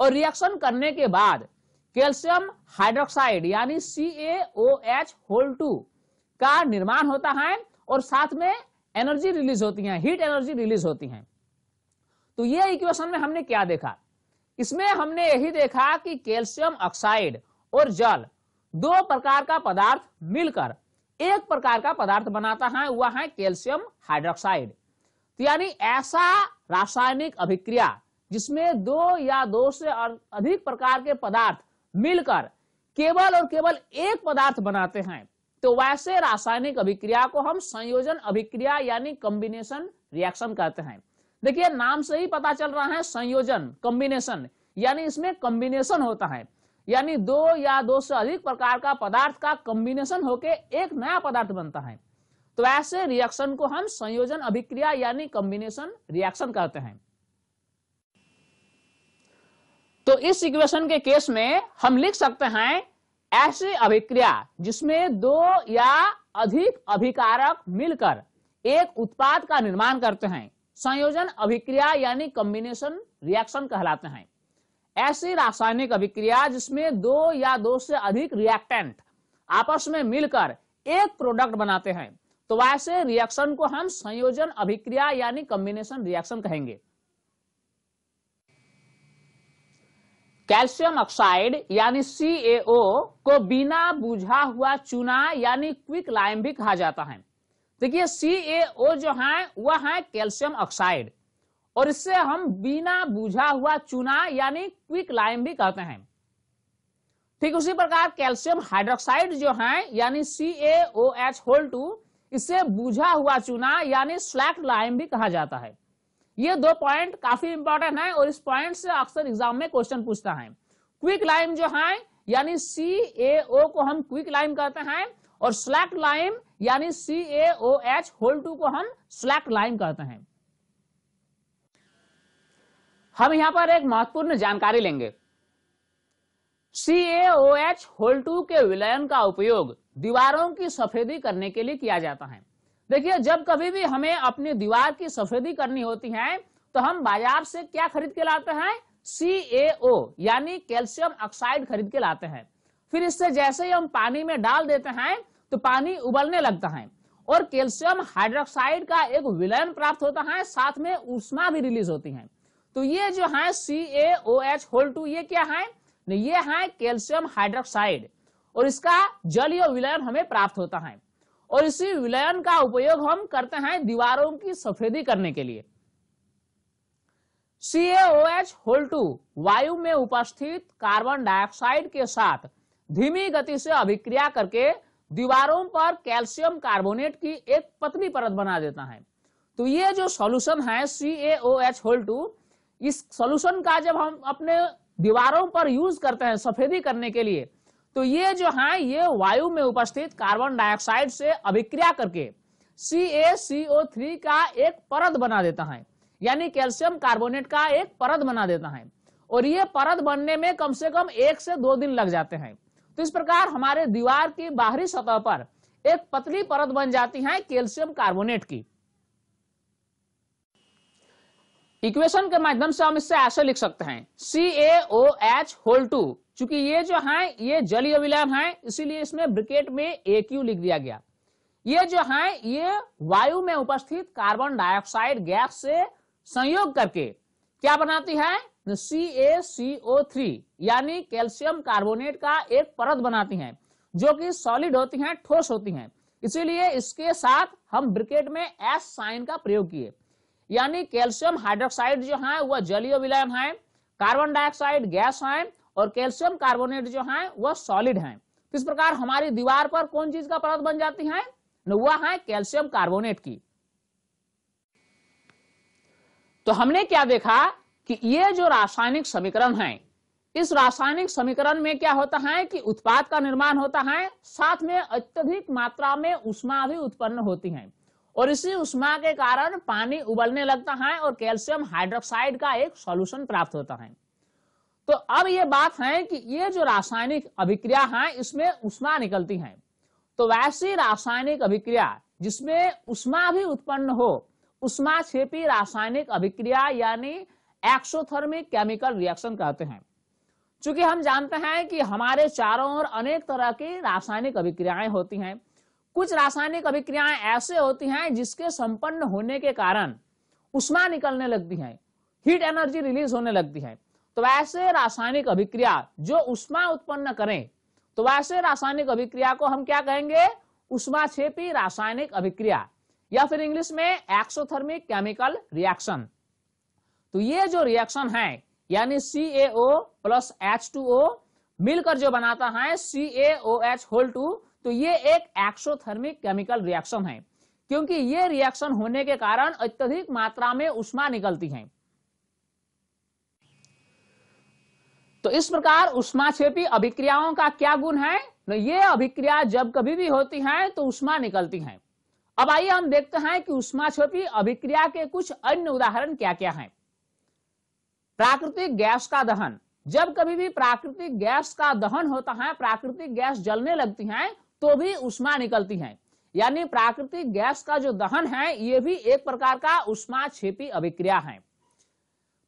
और रिएक्शन करने के बाद कैल्शियम हाइड्रोक्साइड यानी एच होल टू का निर्माण होता है और साथ में एनर्जी रिलीज होती है हीट एनर्जी रिलीज होती है तो ये इक्वेशन में हमने क्या देखा इसमें हमने यही देखा कि कैल्शियम ऑक्साइड और जल दो प्रकार का पदार्थ मिलकर एक प्रकार का पदार्थ बनाता है वह है कैल्शियम हाइड्रोक्साइड तो यानी ऐसा रासायनिक अभिक्रिया जिसमें दो या दो से अधिक प्रकार के पदार्थ मिलकर केवल और केवल एक पदार्थ बनाते हैं तो वैसे रासायनिक अभिक्रिया को हम संयोजन अभिक्रिया यानी कॉम्बिनेशन रिएक्शन कहते हैं देखिए नाम से ही पता चल रहा है संयोजन कॉम्बिनेशन यानी इसमें कॉम्बिनेशन होता है यानी दो या दो से अधिक प्रकार का पदार्थ का कॉम्बिनेशन होके एक नया पदार्थ बनता है तो ऐसे रिएक्शन को हम संयोजन अभिक्रिया यानी कॉम्बिनेशन रिएक्शन कहते हैं तो इस इक्वेशन के केस में हम लिख सकते हैं ऐसी अभिक्रिया जिसमें दो या अधिक अभिकारक मिलकर एक उत्पाद का निर्माण करते हैं संयोजन अभिक्रिया यानी कॉम्बिनेशन रिएक्शन कहलाते हैं ऐसी रासायनिक अभिक्रिया जिसमें दो या दो से अधिक रिएक्टेंट आपस में मिलकर एक प्रोडक्ट बनाते हैं तो वैसे रिएक्शन को हम संयोजन अभिक्रिया यानी कॉम्बिनेशन रिएक्शन कहेंगे कैल्शियम ऑक्साइड यानी CaO को बिना बुझा हुआ चूना यानी क्विक लाइम भी कहा जाता है देखिए CaO जो है वह है कैल्शियम ऑक्साइड और इससे हम बिना बुझा हुआ चूना यानी क्विक लाइम भी कहते हैं ठीक उसी प्रकार कैल्शियम हाइड्रोक्साइड जो है यानी सी एच होल टू इससे बुझा हुआ चूना यानी स्लैक्ट लाइम भी कहा जाता है ये दो पॉइंट काफी इंपॉर्टेंट है और इस पॉइंट से अक्सर एग्जाम में क्वेश्चन पूछता है क्विक लाइम जो है यानी सी को हम क्विक लाइम कहते हैं और स्लैक लाइम यानी सी एच होल टू को हम स्लैक लाइम कहते हैं हम यहां पर एक महत्वपूर्ण जानकारी लेंगे सी एच होल टू के विलयन का उपयोग दीवारों की सफेदी करने के लिए किया जाता है देखिए जब कभी भी हमें अपनी दीवार की सफेदी करनी होती है तो हम बाजार से क्या खरीद के लाते हैं CaO यानी कैल्शियम ऑक्साइड खरीद के लाते हैं फिर इससे जैसे ही हम पानी में डाल देते हैं तो पानी उबलने लगता है और कैल्शियम हाइड्रोक्साइड का एक विलयन प्राप्त होता है साथ में उष्मा भी रिलीज होती है तो ये जो है C A O H whole two ये क्या है ये है कैल्शियम हाइड्रोक्साइड और इसका जलीय विलयन हमें प्राप्त होता है और इसी विलयन का उपयोग हम करते हैं दीवारों की सफेदी करने के लिए सी एच होल टू वायु में उपस्थित कार्बन डाइऑक्साइड के साथ धीमी गति से अभिक्रिया करके दीवारों पर कैल्शियम कार्बोनेट की एक पतली परत बना देता है तो ये जो सॉल्यूशन है सी एच होल टू इस सॉल्यूशन का जब हम अपने दीवारों पर यूज करते हैं सफेदी करने के लिए तो ये जो है ये वायु में उपस्थित कार्बन डाइऑक्साइड से अभिक्रिया करके CaCO3 का एक परत बना देता है यानी कैल्शियम कार्बोनेट का एक परत बना देता है और ये परत बनने में कम से कम एक से दो दिन लग जाते हैं तो इस प्रकार हमारे दीवार की बाहरी सतह पर एक पतली परत बन जाती है कैल्शियम कार्बोनेट की इक्वेशन के माध्यम से हम इससे ऐसे लिख सकते हैं C A O H whole two चूंकि ये जो है ये जलीय विलयन है इसीलिए इसमें ब्रिकेट में ए क्यू लिख दिया गया ये जो है ये वायु में उपस्थित कार्बन डाइऑक्साइड गैस से संयोग करके क्या बनाती है C A C O three यानी कैल्शियम कार्बोनेट का एक परत बनाती है जो कि सॉलिड होती हैं ठोस होती हैं इसीलिए इसके साथ हम ब्रिकेट में एस साइन का प्रयोग किए यानी कैल्शियम हाइड्रोक्साइड जो है वह जलीय विलयन है कार्बन डाइऑक्साइड गैस है और कैल्शियम कार्बोनेट जो है वह सॉलिड है किस प्रकार हमारी दीवार पर कौन चीज का परत बन जाती है वह है कैल्शियम कार्बोनेट की तो हमने क्या देखा कि ये जो रासायनिक समीकरण है इस रासायनिक समीकरण में क्या होता है कि उत्पाद का निर्माण होता है साथ में अत्यधिक मात्रा में उष्मा भी उत्पन्न होती है और इसी उष्मा के कारण पानी उबलने लगता है और कैल्शियम हाइड्रोक्साइड का एक सॉल्यूशन प्राप्त होता है तो अब ये बात है कि ये जो रासायनिक अभिक्रिया है इसमें उष्मा निकलती है तो वैसी रासायनिक अभिक्रिया जिसमें उष्मा भी उत्पन्न हो उष्मा छेपी रासायनिक अभिक्रिया यानी एक्सोथर्मिक केमिकल रिएक्शन कहते हैं चूंकि हम जानते हैं कि हमारे चारों ओर अनेक तरह की रासायनिक अभिक्रियाएं होती हैं कुछ रासायनिक अभिक्रियाएं ऐसे होती हैं जिसके संपन्न होने के कारण उष्मा निकलने लगती है हीट एनर्जी रिलीज होने लगती है तो वैसे रासायनिक अभिक्रिया जो उष्मा उत्पन्न करें तो वैसे रासायनिक अभिक्रिया को हम क्या कहेंगे उष्मा छेपी रासायनिक अभिक्रिया या फिर इंग्लिश में एक्सोथर्मिक केमिकल रिएक्शन तो ये जो रिएक्शन है यानी C A O plus H two O मिलकर जो बनाता है C A O H whole two तो ये एक एक्सोथर्मिक केमिकल रिएक्शन है क्योंकि ये रिएक्शन होने के कारण अत्यधिक मात्रा में उष्मा निकलती है तो इस प्रकार उष्माक्षेपी अभिक्रियाओं का क्या गुण है ये अभिक्रिया जब कभी भी होती है तो उष्मा निकलती है अब आइए हम देखते हैं कि उष्माक्षेपी अभिक्रिया के कुछ अन्य उदाहरण क्या क्या हैं प्राकृतिक गैस का दहन जब कभी भी प्राकृतिक गैस का दहन होता है प्राकृतिक गैस जलने लगती है तो भी उष्मा निकलती है यानी प्राकृतिक गैस का जो दहन है ये भी एक प्रकार का उष्मा छेपी अभिक्रिया है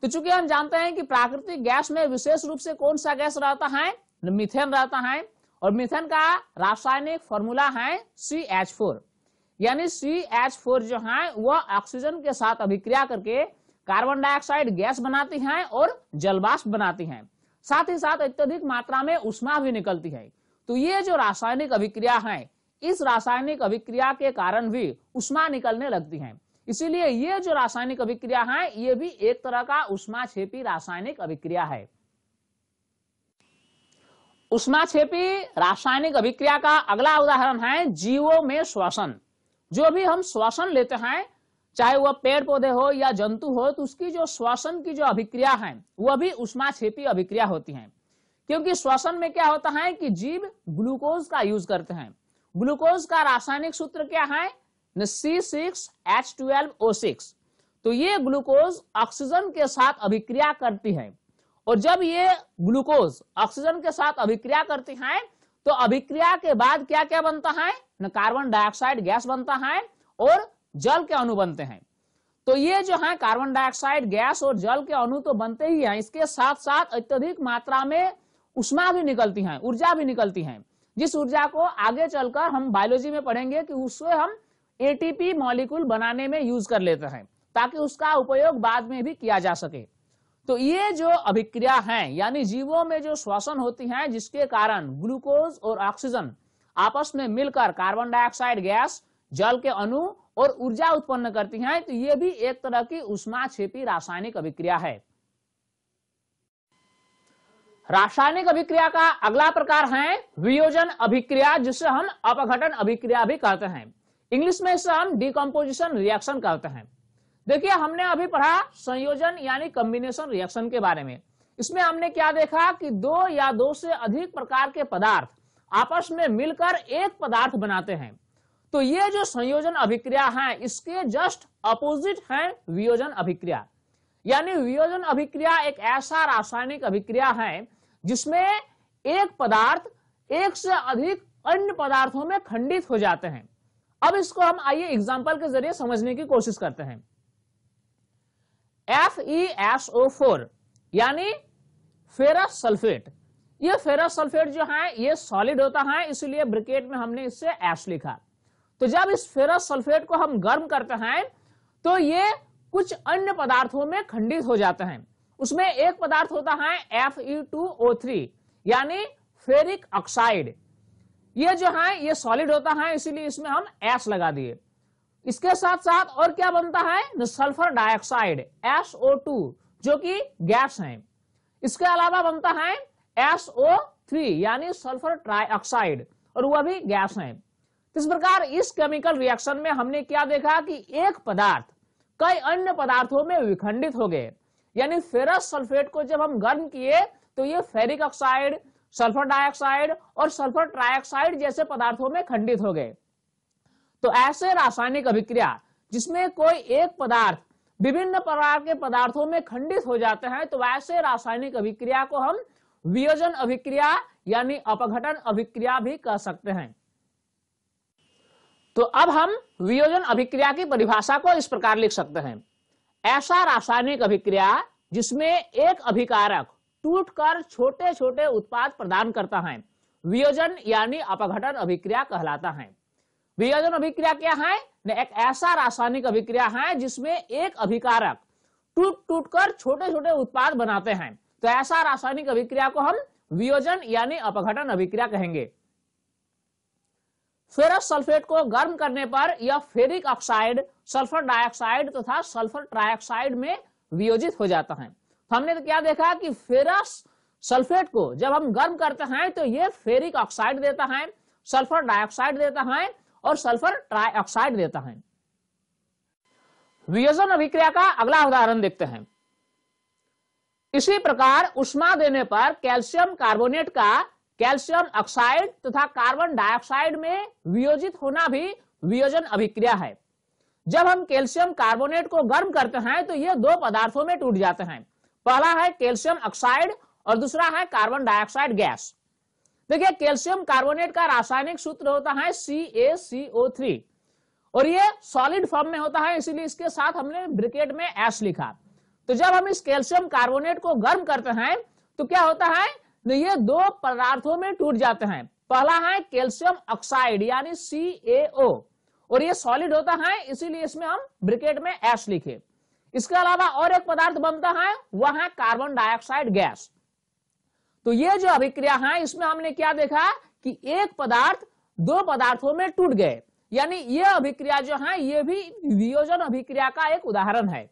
तो चूंकि हम जानते हैं कि प्राकृतिक गैस में विशेष रूप से कौन सा गैस रहता है मिथेन रहता है और मिथेन का रासायनिक फॉर्मूला है सी एच फोर यानी सी एच फोर जो है वह ऑक्सीजन के साथ अभिक्रिया करके कार्बन डाइऑक्साइड गैस बनाती है और जलवाष्प बनाती है साथ ही साथ अत्यधिक मात्रा में उष्मा भी निकलती है तो ये जो रासायनिक अभिक्रिया है इस रासायनिक अभिक्रिया के कारण भी उष्मा निकलने लगती है इसीलिए ये जो रासायनिक अभिक्रिया है ये भी एक तरह का उष्मा छेपी रासायनिक अभिक्रिया है उष्मा छेपी रासायनिक अभिक्रिया का अगला उदाहरण है जीवों में श्वसन जो भी हम श्वसन लेते हैं चाहे वह पेड़ पौधे हो या जंतु हो तो उसकी जो श्वसन की जो अभिक्रिया है वह भी उष्मा छेपी अभिक्रिया होती है क्योंकि श्वसन में क्या होता है कि जीव ग्लूकोज का यूज करते हैं ग्लूकोज का रासायनिक सूत्र क्या है C six H twelve O six तो ये ग्लूकोज ऑक्सीजन के साथ अभिक्रिया करती है और जब ये ग्लूकोज ऑक्सीजन के साथ अभिक्रिया करती है तो अभिक्रिया के बाद क्या क्या बनता है न कार्बन डाइऑक्साइड गैस बनता है और जल के अणु बनते हैं तो ये जो है कार्बन डाइऑक्साइड गैस और जल के अणु तो बनते ही हैं इसके साथ साथ अत्यधिक मात्रा में उष्मा भी निकलती है ऊर्जा भी निकलती है जिस ऊर्जा को आगे चलकर हम बायोलॉजी में पढ़ेंगे कि उससे हम एटीपी मॉलिक्यूल बनाने में यूज कर लेते हैं ताकि उसका उपयोग बाद में भी किया जा सके तो ये जो अभिक्रिया है यानी जीवों में जो श्वसन होती है जिसके कारण ग्लूकोज और ऑक्सीजन आपस में मिलकर कार्बन डाइऑक्साइड गैस जल के अणु और ऊर्जा उत्पन्न करती हैं तो ये भी एक तरह की उष्मा छेपी रासायनिक अभिक्रिया है रासायनिक अभिक्रिया का अगला प्रकार है वियोजन अभिक्रिया जिसे हम अपघटन अभिक्रिया भी कहते हैं इंग्लिश में इसे हम डिकम्पोजिशन रिएक्शन कहते हैं देखिए हमने अभी पढ़ा संयोजन यानी कम्बिनेशन रिएक्शन के बारे में इसमें हमने क्या देखा कि दो या दो से अधिक प्रकार के पदार्थ आपस में मिलकर एक पदार्थ बनाते हैं तो ये जो संयोजन अभिक्रिया है इसके जस्ट अपोजिट है वियोजन अभिक्रिया यानी वियोजन अभिक्रिया एक ऐसा रासायनिक अभिक्रिया है जिसमें एक पदार्थ एक से अधिक अन्य पदार्थों में खंडित हो जाते हैं अब इसको हम आइए एग्जाम्पल के जरिए समझने की कोशिश करते हैं F E S O four यानी फेरस सल्फेट ये फेरस सल्फेट जो है ये सॉलिड होता है इसलिए ब्रिकेट में हमने इससे एस लिखा तो जब इस फेरस सल्फेट को हम गर्म करते हैं तो ये कुछ अन्य पदार्थों में खंडित हो जाते हैं उसमें एक पदार्थ होता है F E two O three यानी फेरिक ऑक्साइड ये जो है ये सॉलिड होता है इसीलिए इसमें हम एस लगा दिए इसके साथ साथ और क्या बनता है सल्फर डाइऑक्साइड टू जो कि गैस है इसके अलावा बनता है थ्री यानी सल्फर ट्राइऑक्साइड और वह भी गैस है इस प्रकार इस केमिकल रिएक्शन में हमने क्या देखा कि एक पदार्थ कई अन्य पदार्थों में विखंडित हो गए यानी फेरस सल्फेट को जब हम गर्म किए तो ये फेरिक ऑक्साइड सल्फर डाइऑक्साइड और सल्फर ट्राइऑक्साइड जैसे पदार्थों में खंडित हो गए तो ऐसे रासायनिक अभिक्रिया जिसमें कोई एक पदार्थ विभिन्न प्रकार के पदार्थों में खंडित हो जाते हैं तो वैसे रासायनिक अभिक्रिया को हम वियोजन अभिक्रिया यानी अपघटन अभिक्रिया भी कह सकते हैं तो अब हम वियोजन अभिक्रिया की परिभाषा को इस प्रकार लिख सकते हैं ऐसा रासायनिक अभिक्रिया जिसमें एक अभिकारक टूटकर छोटे छोटे उत्पाद प्रदान करता है वियोजन यानी अपघटन अभिक्रिया कहलाता है वियोजन अभिक्रिया क्या है एक ऐसा रासायनिक अभिक्रिया है जिसमें एक अभिकारक टूट टूट कर छोटे छोटे उत्पाद बनाते हैं तो ऐसा रासायनिक अभिक्रिया को हम वियोजन यानी अपघटन अभिक्रिया कहेंगे फेरस सल्फेट को गर्म करने पर यह फेरिक ऑक्साइड सल्फर डाइऑक्साइड तथा तो सल्फर ट्राइऑक्साइड में वियोजित हो जाता है तो हमने तो क्या देखा कि फेरस सल्फेट को जब हम गर्म करते हैं तो ये फेरिक ऑक्साइड देता है सल्फर डाइऑक्साइड देता है और सल्फर ट्राइऑक्साइड देता है वियोजन अभिक्रिया का अगला उदाहरण देखते हैं इसी प्रकार उष्मा देने पर कैल्शियम कार्बोनेट का कैल्शियम ऑक्साइड तथा कार्बन डाइऑक्साइड में वियोजित होना भी वियोजन अभिक्रिया है जब हम कैल्शियम कार्बोनेट को गर्म करते हैं तो ये दो पदार्थों में टूट जाते हैं पहला है कैल्शियम ऑक्साइड और दूसरा है कार्बन डाइऑक्साइड गैस देखिए कैल्शियम कार्बोनेट का रासायनिक सूत्र होता है सी और ये सॉलिड फॉर्म में होता है इसीलिए इसके साथ हमने ब्रिकेट में एस लिखा तो जब हम इस कैल्शियम कार्बोनेट को गर्म करते हैं तो क्या होता है तो ये दो पदार्थों में टूट जाते हैं पहला है कैल्शियम ऑक्साइड यानी सी और ये सॉलिड होता है इसीलिए इसमें हम ब्रिकेट में एस लिखे इसके अलावा और एक पदार्थ बनता है वह है कार्बन डाइऑक्साइड गैस तो ये जो अभिक्रिया है इसमें हमने क्या देखा कि एक पदार्थ दो पदार्थों में टूट गए यानी ये अभिक्रिया जो है ये भी वियोजन अभिक्रिया का एक उदाहरण है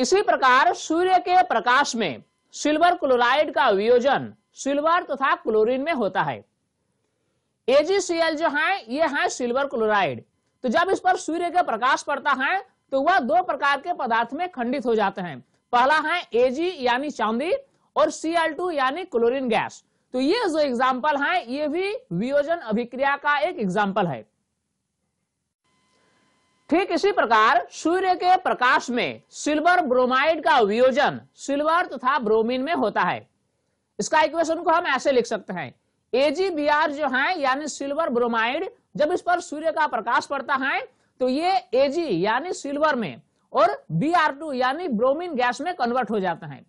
इसी प्रकार सूर्य के प्रकाश में सिल्वर क्लोराइड का वियोजन सिल्वर तथा क्लोरीन में होता है एजीसीएल जो है ये है सिल्वर क्लोराइड तो जब इस पर सूर्य का प्रकाश पड़ता है तो वह दो प्रकार के पदार्थ में खंडित हो जाते हैं पहला है एजी यानी चांदी और टू यानी क्लोरीन गैस तो ये जो एग्जाम्पल है ये भी वियोजन अभिक्रिया का एक एग्जाम्पल है ठीक इसी प्रकार सूर्य के प्रकाश में सिल्वर ब्रोमाइड का वियोजन सिल्वर तथा ब्रोमीन में होता है इसका इक्वेशन को हम ऐसे लिख सकते हैं एजीबीआर जो है यानी सिल्वर ब्रोमाइड जब इस पर सूर्य का प्रकाश पड़ता है तो ये एजी यानी सिल्वर में और बी यानी ब्रोमीन गैस में कन्वर्ट हो जाता है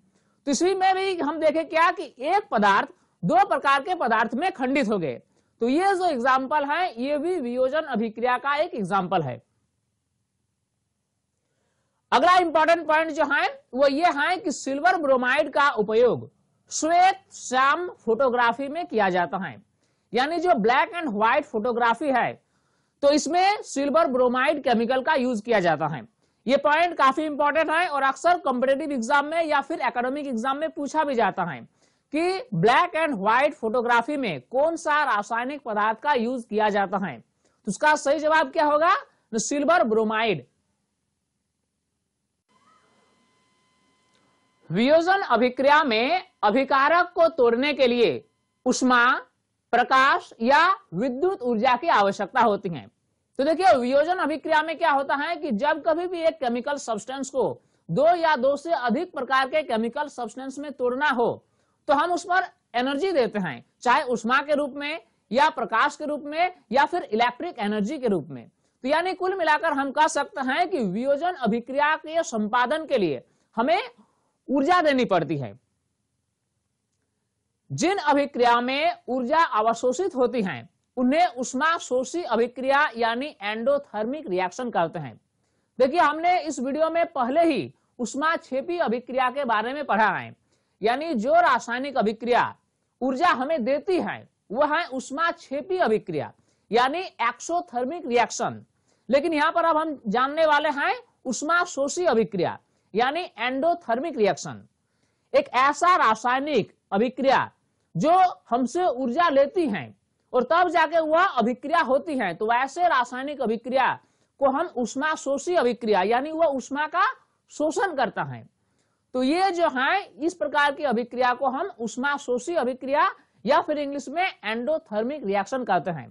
तो इसी में भी हम देखे क्या कि एक पदार्थ दो प्रकार के पदार्थ में खंडित हो गए तो ये जो एग्जाम्पल है ये भी वियोजन अभिक्रिया का एक एग्जाम्पल है अगला इंपॉर्टेंट पॉइंट जो है वो ये है कि सिल्वर ब्रोमाइड का उपयोग श्वेत श्याम फोटोग्राफी में किया जाता है यानी जो ब्लैक एंड व्हाइट फोटोग्राफी है तो इसमें सिल्वर ब्रोमाइड केमिकल का यूज किया जाता है ये पॉइंट काफी इंपॉर्टेंट है और अक्सर कॉम्पिटेटिव एग्जाम में या फिर एकेडमिक एग्जाम में पूछा भी जाता है कि ब्लैक एंड व्हाइट फोटोग्राफी में कौन सा रासायनिक पदार्थ का यूज किया जाता है तो उसका सही जवाब क्या होगा सिल्वर ब्रोमाइड वियोजन अभिक्रिया में अभिकारक को तोड़ने के लिए उष्मा प्रकाश या विद्युत ऊर्जा की आवश्यकता होती है तो देखिए वियोजन अभिक्रिया में क्या होता है कि जब कभी भी एक केमिकल सब्सटेंस को दो या दो से अधिक प्रकार के केमिकल सब्सटेंस में तोड़ना हो तो हम उस पर एनर्जी देते हैं चाहे उष्मा के रूप में या प्रकाश के रूप में या फिर इलेक्ट्रिक एनर्जी के रूप में तो यानी कुल मिलाकर हम कह सकते हैं कि वियोजन अभिक्रिया के संपादन के लिए हमें ऊर्जा देनी पड़ती है जिन अभिक्रिया में ऊर्जा अवशोषित होती है उन्हें उष्मा शोषी अभिक्रिया यानी एंडोथर्मिक रिएक्शन कहते हैं देखिए हमने इस वीडियो में पहले ही उष्मा छेपी अभिक्रिया के बारे में पढ़ा है यानी जो रासायनिक अभिक्रिया ऊर्जा हमें देती है वह है उष्मा छेपी अभिक्रिया यानी एक्सोथर्मिक रिएक्शन लेकिन यहां पर अब हम जानने वाले हैं उष्मा शोषी अभिक्रिया यानी एंडोथर्मिक रिएक्शन एक ऐसा रासायनिक अभिक्रिया जो हमसे ऊर्जा लेती है और तब जाके वह अभिक्रिया होती है तो वैसे रासायनिक अभिक्रिया को हम उष्मा शोषी अभिक्रिया यानी वह उष्मा का शोषण करता है तो ये जो है इस प्रकार की अभिक्रिया को हम उष्मा शोषी अभिक्रिया या फिर इंग्लिश में एंडोथर्मिक रिएक्शन कहते हैं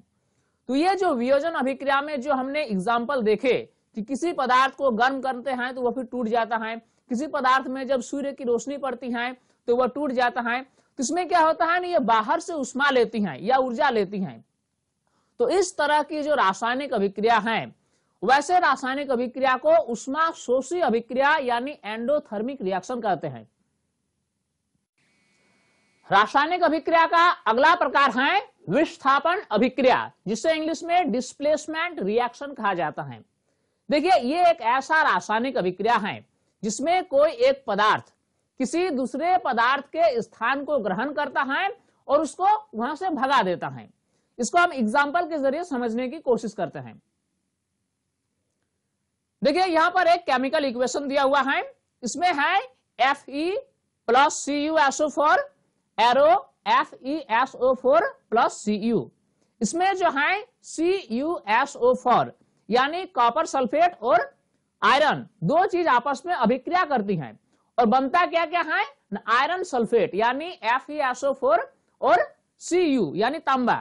तो ये जो वियोजन अभिक्रिया में जो हमने एग्जाम्पल देखे कि किसी पदार्थ को गर्म करते हैं तो वह फिर टूट जाता है किसी पदार्थ में जब सूर्य की रोशनी पड़ती है तो वह टूट जाता है तो इसमें क्या होता है ना ये बाहर से उष्मा लेती हैं या ऊर्जा लेती हैं तो इस तरह की जो रासायनिक अभिक्रिया है वैसे रासायनिक अभिक्रिया को उष्मा शोषी अभिक्रिया यानी एंडोथर्मिक रिएक्शन कहते हैं रासायनिक अभिक्रिया का अगला प्रकार है विस्थापन अभिक्रिया जिसे इंग्लिश में डिस्प्लेसमेंट रिएक्शन कहा जाता है देखिए ये एक ऐसा रासायनिक अभिक्रिया है जिसमें कोई एक पदार्थ किसी दूसरे पदार्थ के स्थान को ग्रहण करता है और उसको वहां से भगा देता है इसको हम एग्जाम्पल के जरिए समझने की कोशिश करते हैं देखिए यहां पर एक केमिकल इक्वेशन दिया हुआ है इसमें है F E plus C U SO four arrow F E S O four plus C U इसमें जो है C U S O four यानी कॉपर सल्फेट और आयरन दो चीज आपस में अभिक्रिया करती हैं और बनता क्या क्या है आयरन सल्फेट यानी एफ फोर e और सी यू यानी तांबा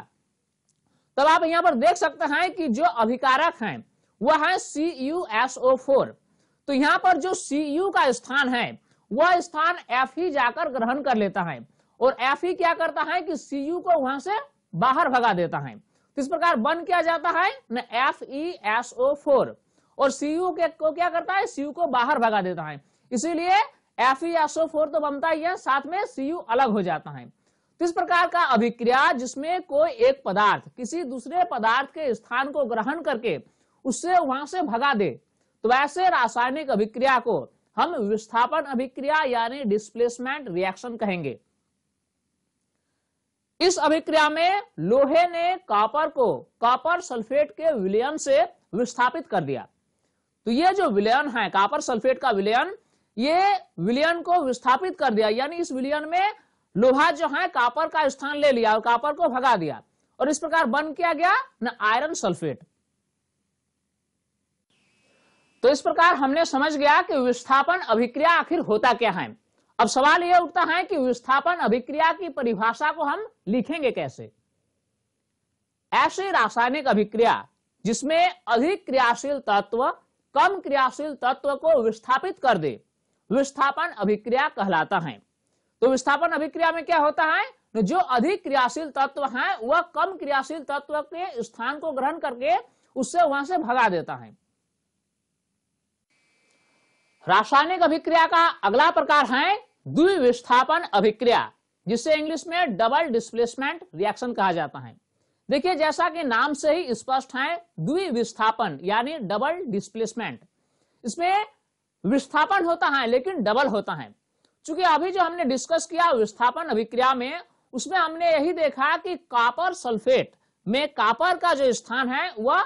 तब आप यहां पर देख सकते हैं कि जो अभिकारक हैं वह है C U S O four तो यहाँ पर जो सी यू का स्थान है वह स्थान एफ ही जाकर ग्रहण कर लेता है और एफ ही क्या करता है कि सी यू को वहां से बाहर भगा देता है किस प्रकार बन किया जाता है F E S O four और सीयू के को क्या करता है सीयू को बाहर भगा देता है इसीलिए F E S O four तो बनता ही है साथ में सीयू अलग हो जाता है किस इस प्रकार का अभिक्रिया जिसमें कोई एक पदार्थ किसी दूसरे पदार्थ के स्थान को ग्रहण करके उससे वहां से भगा दे तो वैसे रासायनिक अभिक्रिया को हम विस्थापन अभिक्रिया यानी डिस्प्लेसमेंट रिएक्शन कहेंगे इस अभिक्रिया में लोहे ने कॉपर को कॉपर सल्फेट के विलयन से विस्थापित कर दिया तो ये जो विलयन है कॉपर सल्फेट का विलयन ये विलयन को विस्थापित कर दिया यानी इस विलयन में लोहा जो है कॉपर का स्थान ले लिया और कॉपर को भगा दिया और इस प्रकार बन किया गया न आयरन सल्फेट तो इस प्रकार हमने समझ गया कि विस्थापन अभिक्रिया आखिर होता क्या है अब सवाल यह उठता है कि विस्थापन अभिक्रिया की परिभाषा को हम लिखेंगे कैसे ऐसी रासायनिक अभिक्रिया जिसमें अधिक क्रियाशील तत्व कम क्रियाशील तत्व को विस्थापित कर दे विस्थापन अभिक्रिया कहलाता है तो विस्थापन अभिक्रिया में क्या होता है जो अधिक क्रियाशील तत्व है वह कम क्रियाशील तत्व के स्थान को ग्रहण करके उससे वहां से भगा देता है रासायनिक अभिक्रिया का अगला प्रकार है द्विविस्थापन अभिक्रिया जिसे इंग्लिश में डबल डिस्प्लेसमेंट रिएक्शन कहा जाता है देखिए जैसा कि नाम से ही स्पष्ट है द्विविस्थापन यानी डबल डिस्प्लेसमेंट इसमें विस्थापन होता है लेकिन डबल होता है चूंकि अभी जो हमने डिस्कस किया विस्थापन अभिक्रिया में उसमें हमने यही देखा कि कापर सल्फेट में कापर का जो स्थान है वह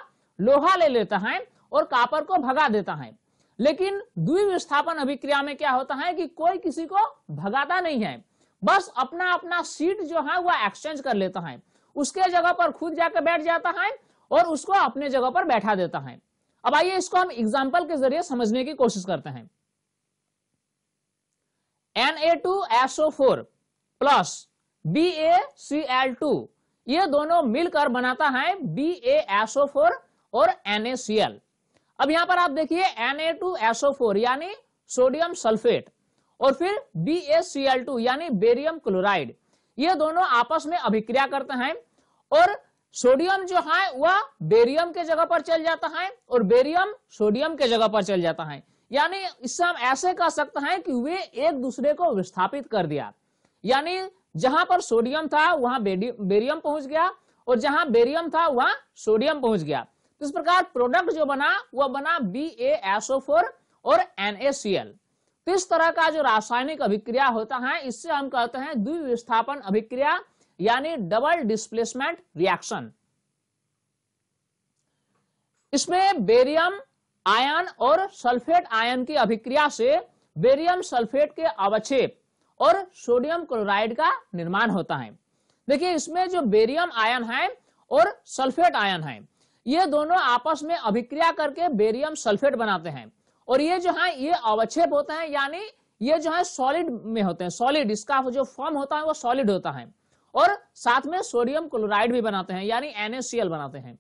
लोहा ले लेता है और कापर को भगा देता है लेकिन द्विविस्थापन अभिक्रिया में क्या होता है कि कोई किसी को भगाता नहीं है बस अपना अपना सीट जो है वह एक्सचेंज कर लेता है उसके जगह पर खुद जाकर बैठ जाता है और उसको अपने जगह पर बैठा देता है अब आइए इसको हम एग्जाम्पल के जरिए समझने की कोशिश करते हैं N A two SO four plus B A C L two ये दोनों मिलकर बनाता है बी ए फोर और एन ए सी एल अब यहां पर आप देखिए Na2SO4 यानी सोडियम सल्फेट और फिर BaCl2 यानी बेरियम क्लोराइड ये दोनों आपस में अभिक्रिया करते हैं और सोडियम जो है वह बेरियम के जगह पर चल जाता है और बेरियम सोडियम के जगह पर चल जाता है यानी इससे हम ऐसे कह सकते हैं कि वे एक दूसरे को विस्थापित कर दिया यानी जहां पर सोडियम था वहां बेरियम पहुंच गया और जहां बेरियम था वहां सोडियम पहुंच गया तो इस प्रकार प्रोडक्ट जो बना वह बना बी ए एसओ फोर और एनएसीएल तो इस तरह का जो रासायनिक अभिक्रिया होता है इससे हम कहते हैं द्विविस्थापन अभिक्रिया यानी डबल डिस्प्लेसमेंट रिएक्शन इसमें बेरियम आयन और सल्फेट आयन की अभिक्रिया से बेरियम सल्फेट के अवक्षेप और सोडियम क्लोराइड का निर्माण होता है देखिए इसमें जो बेरियम आयन है और सल्फेट आयन है ये दोनों आपस में अभिक्रिया करके बेरियम सल्फेट बनाते हैं और ये जो है ये अवच्छेप होते हैं यानी ये जो है सॉलिड में होते हैं सॉलिड इसका जो फॉर्म होता है वो सॉलिड होता है और साथ में सोडियम क्लोराइड भी बनाते हैं यानी एनएसीएल बनाते हैं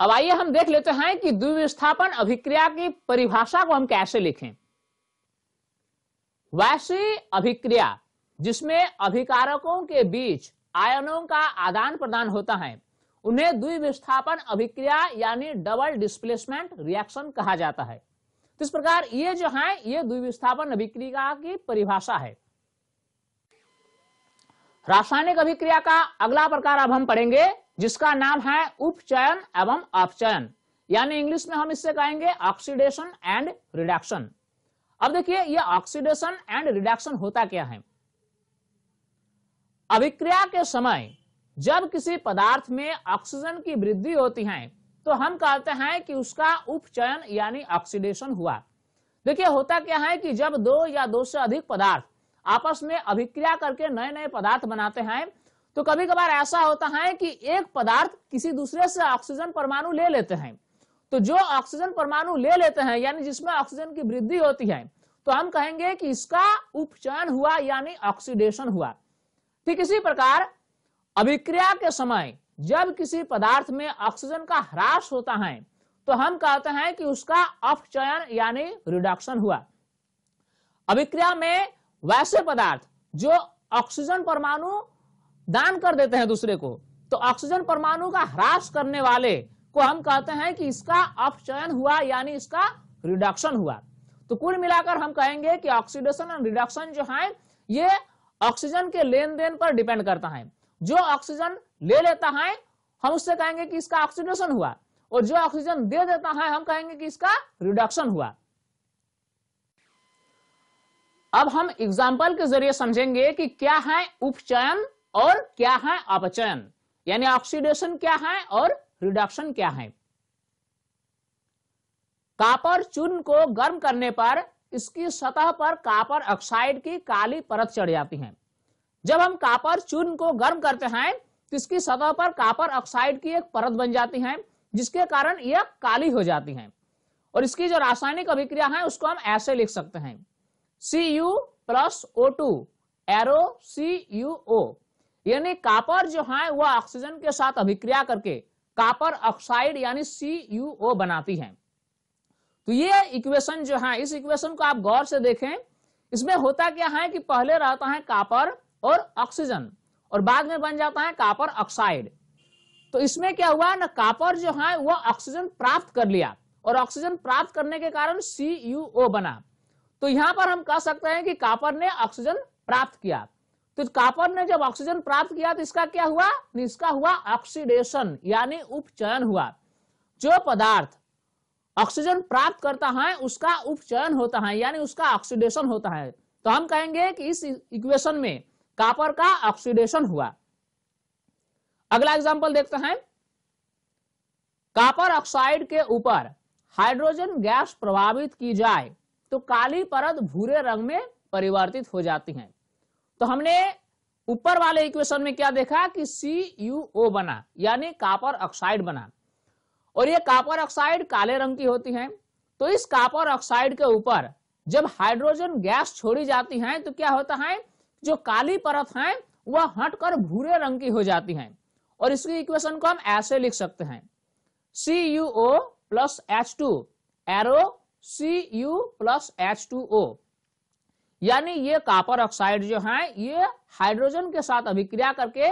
अब आइए हम देख लेते हैं कि द्विविस्थापन अभिक्रिया की परिभाषा को हम कैसे लिखें वैसी अभिक्रिया जिसमें अभिकारकों के बीच आयनों का आदान प्रदान होता है उन्हें द्विविस्थापन अभिक्रिया यानी डबल डिस्प्लेसमेंट रिएक्शन कहा जाता है तो इस प्रकार ये जो है ये द्विविस्थापन अभिक्रिया की परिभाषा है रासायनिक अभिक्रिया का अगला प्रकार अब हम पढ़ेंगे जिसका नाम है उपचयन एवं अपचयन यानी इंग्लिश में हम इससे कहेंगे ऑक्सीडेशन एंड रिडक्शन अब देखिए ये ऑक्सीडेशन एंड रिडक्शन होता क्या है अभिक्रिया के समय जब किसी पदार्थ में ऑक्सीजन की वृद्धि होती है तो हम कहते हैं कि उसका उपचयन यानी ऑक्सीडेशन हुआ देखिए होता क्या है कि जब दो या दो से अधिक पदार्थ आपस में अभिक्रिया करके नए नए पदार्थ बनाते हैं तो कभी कभार ऐसा होता है कि एक पदार्थ किसी दूसरे से ऑक्सीजन परमाणु ले लेते हैं तो जो ऑक्सीजन परमाणु ले लेते हैं यानी जिसमें ऑक्सीजन की वृद्धि होती है तो हम कहेंगे कि इसका उपचयन हुआ यानी ऑक्सीडेशन हुआ ठीक इसी प्रकार अभिक्रिया के समय जब किसी पदार्थ में ऑक्सीजन का ह्रास होता है तो हम कहते हैं कि उसका अपचयन यानी रिडक्शन हुआ अभिक्रिया में वैसे पदार्थ जो ऑक्सीजन परमाणु दान कर देते हैं दूसरे को तो ऑक्सीजन परमाणु का ह्रास करने वाले को हम कहते हैं कि इसका अपचयन हुआ यानी इसका रिडक्शन हुआ तो कुल मिलाकर हम कहेंगे कि ऑक्सीडेशन एंड रिडक्शन जो है ये ऑक्सीजन के लेन देन पर डिपेंड करता है जो ऑक्सीजन ले लेता है हम उससे कहेंगे कि इसका ऑक्सीडेशन हुआ और जो ऑक्सीजन दे देता है हम कहेंगे कि इसका रिडक्शन हुआ अब हम एग्जाम्पल के जरिए समझेंगे कि क्या है उपचयन और क्या है अपचयन यानी ऑक्सीडेशन क्या है और रिडक्शन क्या है कापर चूर्ण को गर्म करने पर इसकी सतह पर कापर ऑक्साइड की काली परत चढ़ जाती है जब हम कापर चूर्ण को गर्म करते हैं तो इसकी सतह पर कापर ऑक्साइड की एक परत बन जाती है जिसके कारण यह काली हो जाती है और इसकी जो रासायनिक अभिक्रिया है उसको हम ऐसे लिख सकते हैं C U plus O two arrow C U O यानी कापर जो है वह ऑक्सीजन के साथ अभिक्रिया करके कापर ऑक्साइड यानी सी यू ओ बनाती है तो ये इक्वेशन जो है इस इक्वेशन को आप गौर से देखें इसमें होता क्या है कि पहले रहता है कापर और ऑक्सीजन और बाद में बन जाता है कापर ऑक्साइड तो इसमें क्या हुआ ना कापर जो है वो ऑक्सीजन प्राप्त कर लिया और ऑक्सीजन प्राप्त करने के कारण ओ बना तो यहां पर हम कह सकते हैं कि कापर ने ऑक्सीजन प्राप्त किया तो कापर ने जब ऑक्सीजन प्राप्त किया तो इसका क्या हुआ इसका हुआ ऑक्सीडेशन यानी उपचयन हुआ जो पदार्थ ऑक्सीजन प्राप्त करता है उसका उपचयन होता है यानी उसका ऑक्सीडेशन होता है तो हम कहेंगे कि इस इक्वेशन में कापर का ऑक्सीडेशन हुआ अगला एग्जाम्पल देखते हैं कापर ऑक्साइड के ऊपर हाइड्रोजन गैस प्रभावित की जाए तो काली परत भूरे रंग में परिवर्तित हो जाती है तो हमने ऊपर वाले इक्वेशन में क्या देखा कि सी बना यानी कापर ऑक्साइड बना और ये कापर ऑक्साइड काले रंग की होती है तो इस कापर ऑक्साइड के ऊपर जब हाइड्रोजन गैस छोड़ी जाती है तो क्या होता है जो काली परत है वह हटकर भूरे रंग की हो जाती है और इसकी इक्वेशन को हम ऐसे लिख सकते हैं C U O plus H two arrow C U plus H two O यानी ये कापर ऑक्साइड जो है ये हाइड्रोजन के साथ अभिक्रिया करके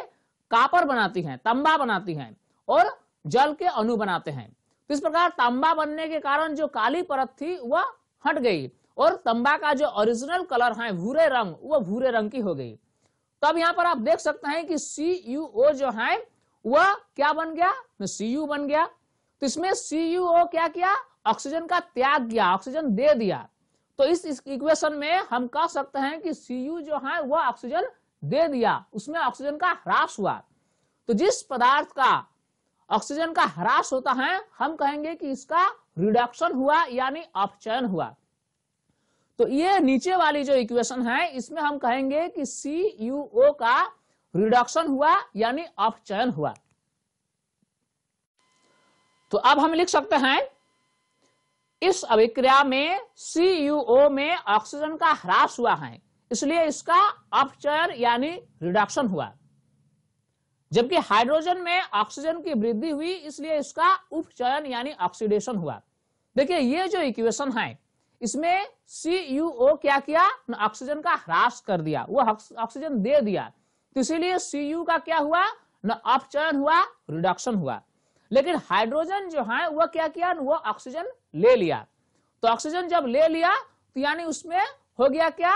कापर बनाती है तंबा बनाती है और जल के अणु बनाते हैं तो इस प्रकार तांबा बनने के कारण जो काली परत थी वह हट गई और तंबा का जो ओरिजिनल कलर है भूरे रंग वह भूरे रंग की हो गई तो अब यहाँ पर आप देख सकते हैं कि CuO जो है वह क्या बन गया यू तो बन गया तो इसमें CuO क्या किया ऑक्सीजन का त्याग किया ऑक्सीजन दे दिया तो इस, इक्वेशन में हम कह सकते हैं कि Cu जो है वह ऑक्सीजन दे दिया उसमें ऑक्सीजन का ह्रास हुआ तो जिस पदार्थ का ऑक्सीजन का ह्रास होता है हम कहेंगे कि इसका रिडक्शन हुआ यानी अपचयन हुआ तो ये नीचे वाली जो इक्वेशन है इसमें हम कहेंगे कि ओ का रिडक्शन हुआ यानी अपचयन हुआ तो अब हम लिख सकते हैं इस अभिक्रिया में ओ में ऑक्सीजन का ह्रास हुआ है इसलिए इसका अपचयन यानी रिडक्शन हुआ जबकि हाइड्रोजन में ऑक्सीजन की वृद्धि हुई इसलिए इसका उपचयन यानी ऑक्सीडेशन हुआ देखिए ये जो इक्वेशन है इसमें CuO क्या किया ऑक्सीजन का ह्रास कर दिया वो ऑक्सीजन दे दिया तो इसीलिए Cu का क्या हुआ न अपचयन हुआ रिडक्शन हुआ लेकिन हाइड्रोजन जो है वह क्या किया वो ऑक्सीजन ले लिया तो ऑक्सीजन जब ले लिया तो यानी उसमें हो गया क्या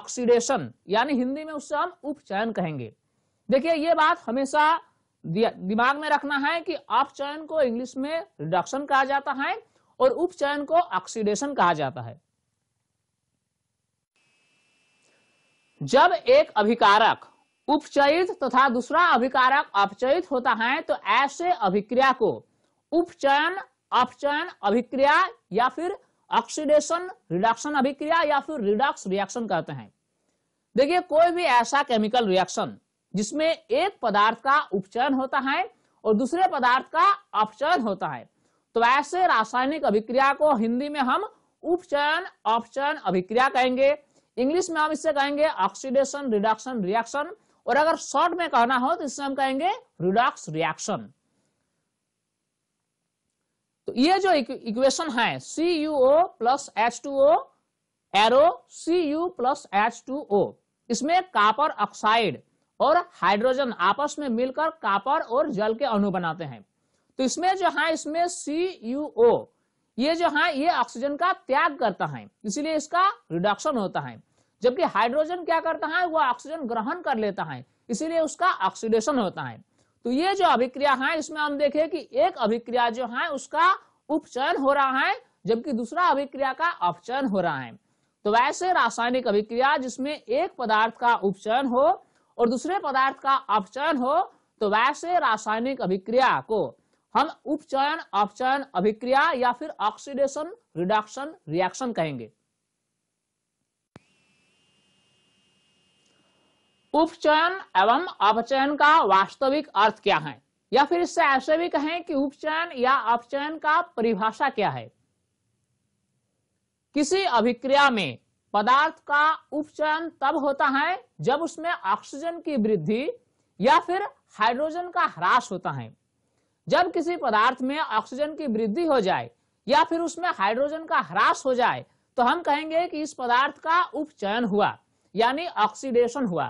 ऑक्सीडेशन यानी हिंदी में उससे हम उपचयन कहेंगे देखिए ये बात हमेशा दिमाग में रखना है कि अपचयन को इंग्लिश में रिडक्शन कहा जाता है और उपचयन को ऑक्सीडेशन कहा जाता है जब एक अभिकारक उपचयित तथा तो दूसरा अभिकारक अपचयित होता है तो ऐसे अभिक्रिया को उपचयन अपचयन अभिक्रिया या फिर ऑक्सीडेशन रिडक्शन अभिक्रिया या फिर रिडक्स रिएक्शन कहते हैं देखिए कोई भी ऐसा केमिकल रिएक्शन जिसमें एक पदार्थ का उपचयन होता है और दूसरे पदार्थ का अपचयन होता है तो ऐसे रासायनिक अभिक्रिया को हिंदी में हम उपचयन अपचयन अभिक्रिया कहेंगे इंग्लिश में हम इससे कहेंगे ऑक्सीडेशन रिडक्शन रिएक्शन और अगर शॉर्ट में कहना हो तो इससे हम कहेंगे रिडॉक्स रिएक्शन तो ये जो इक्वेशन है C U O plus H two O arrow C U plus H two O इसमें कापर ऑक्साइड और हाइड्रोजन आपस में मिलकर कापर और जल के अणु बनाते हैं तो इसमें जो है इसमें CuO ये जो है ये ऑक्सीजन का त्याग करता है इसीलिए इसका रिडक्शन होता है जबकि हाइड्रोजन क्या करता है वो ऑक्सीजन ग्रहण कर लेता है इसीलिए उसका ऑक्सीडेशन होता है तो ये जो अभिक्रिया है इसमें हम देखें कि एक अभिक्रिया जो है उसका उपचयन हो रहा है जबकि दूसरा अभिक्रिया का अपचयन हो रहा है तो वैसे रासायनिक अभिक्रिया जिसमें एक पदार्थ का उपचयन हो और दूसरे पदार्थ का अपचयन हो तो वैसे रासायनिक अभिक्रिया को हम उपचयन अपचयन अभिक्रिया या फिर ऑक्सीडेशन रिडक्शन रिएक्शन कहेंगे उपचयन एवं अपचयन का वास्तविक अर्थ क्या है या फिर इससे ऐसे भी कहें कि उपचयन या अपचयन का परिभाषा क्या है किसी अभिक्रिया में पदार्थ का उपचयन तब होता है जब उसमें ऑक्सीजन की वृद्धि या फिर हाइड्रोजन का ह्रास होता है जब किसी पदार्थ में ऑक्सीजन की वृद्धि हो जाए या फिर उसमें हाइड्रोजन का ह्रास हो जाए तो हम कहेंगे कि इस पदार्थ का उपचयन हुआ यानी ऑक्सीडेशन हुआ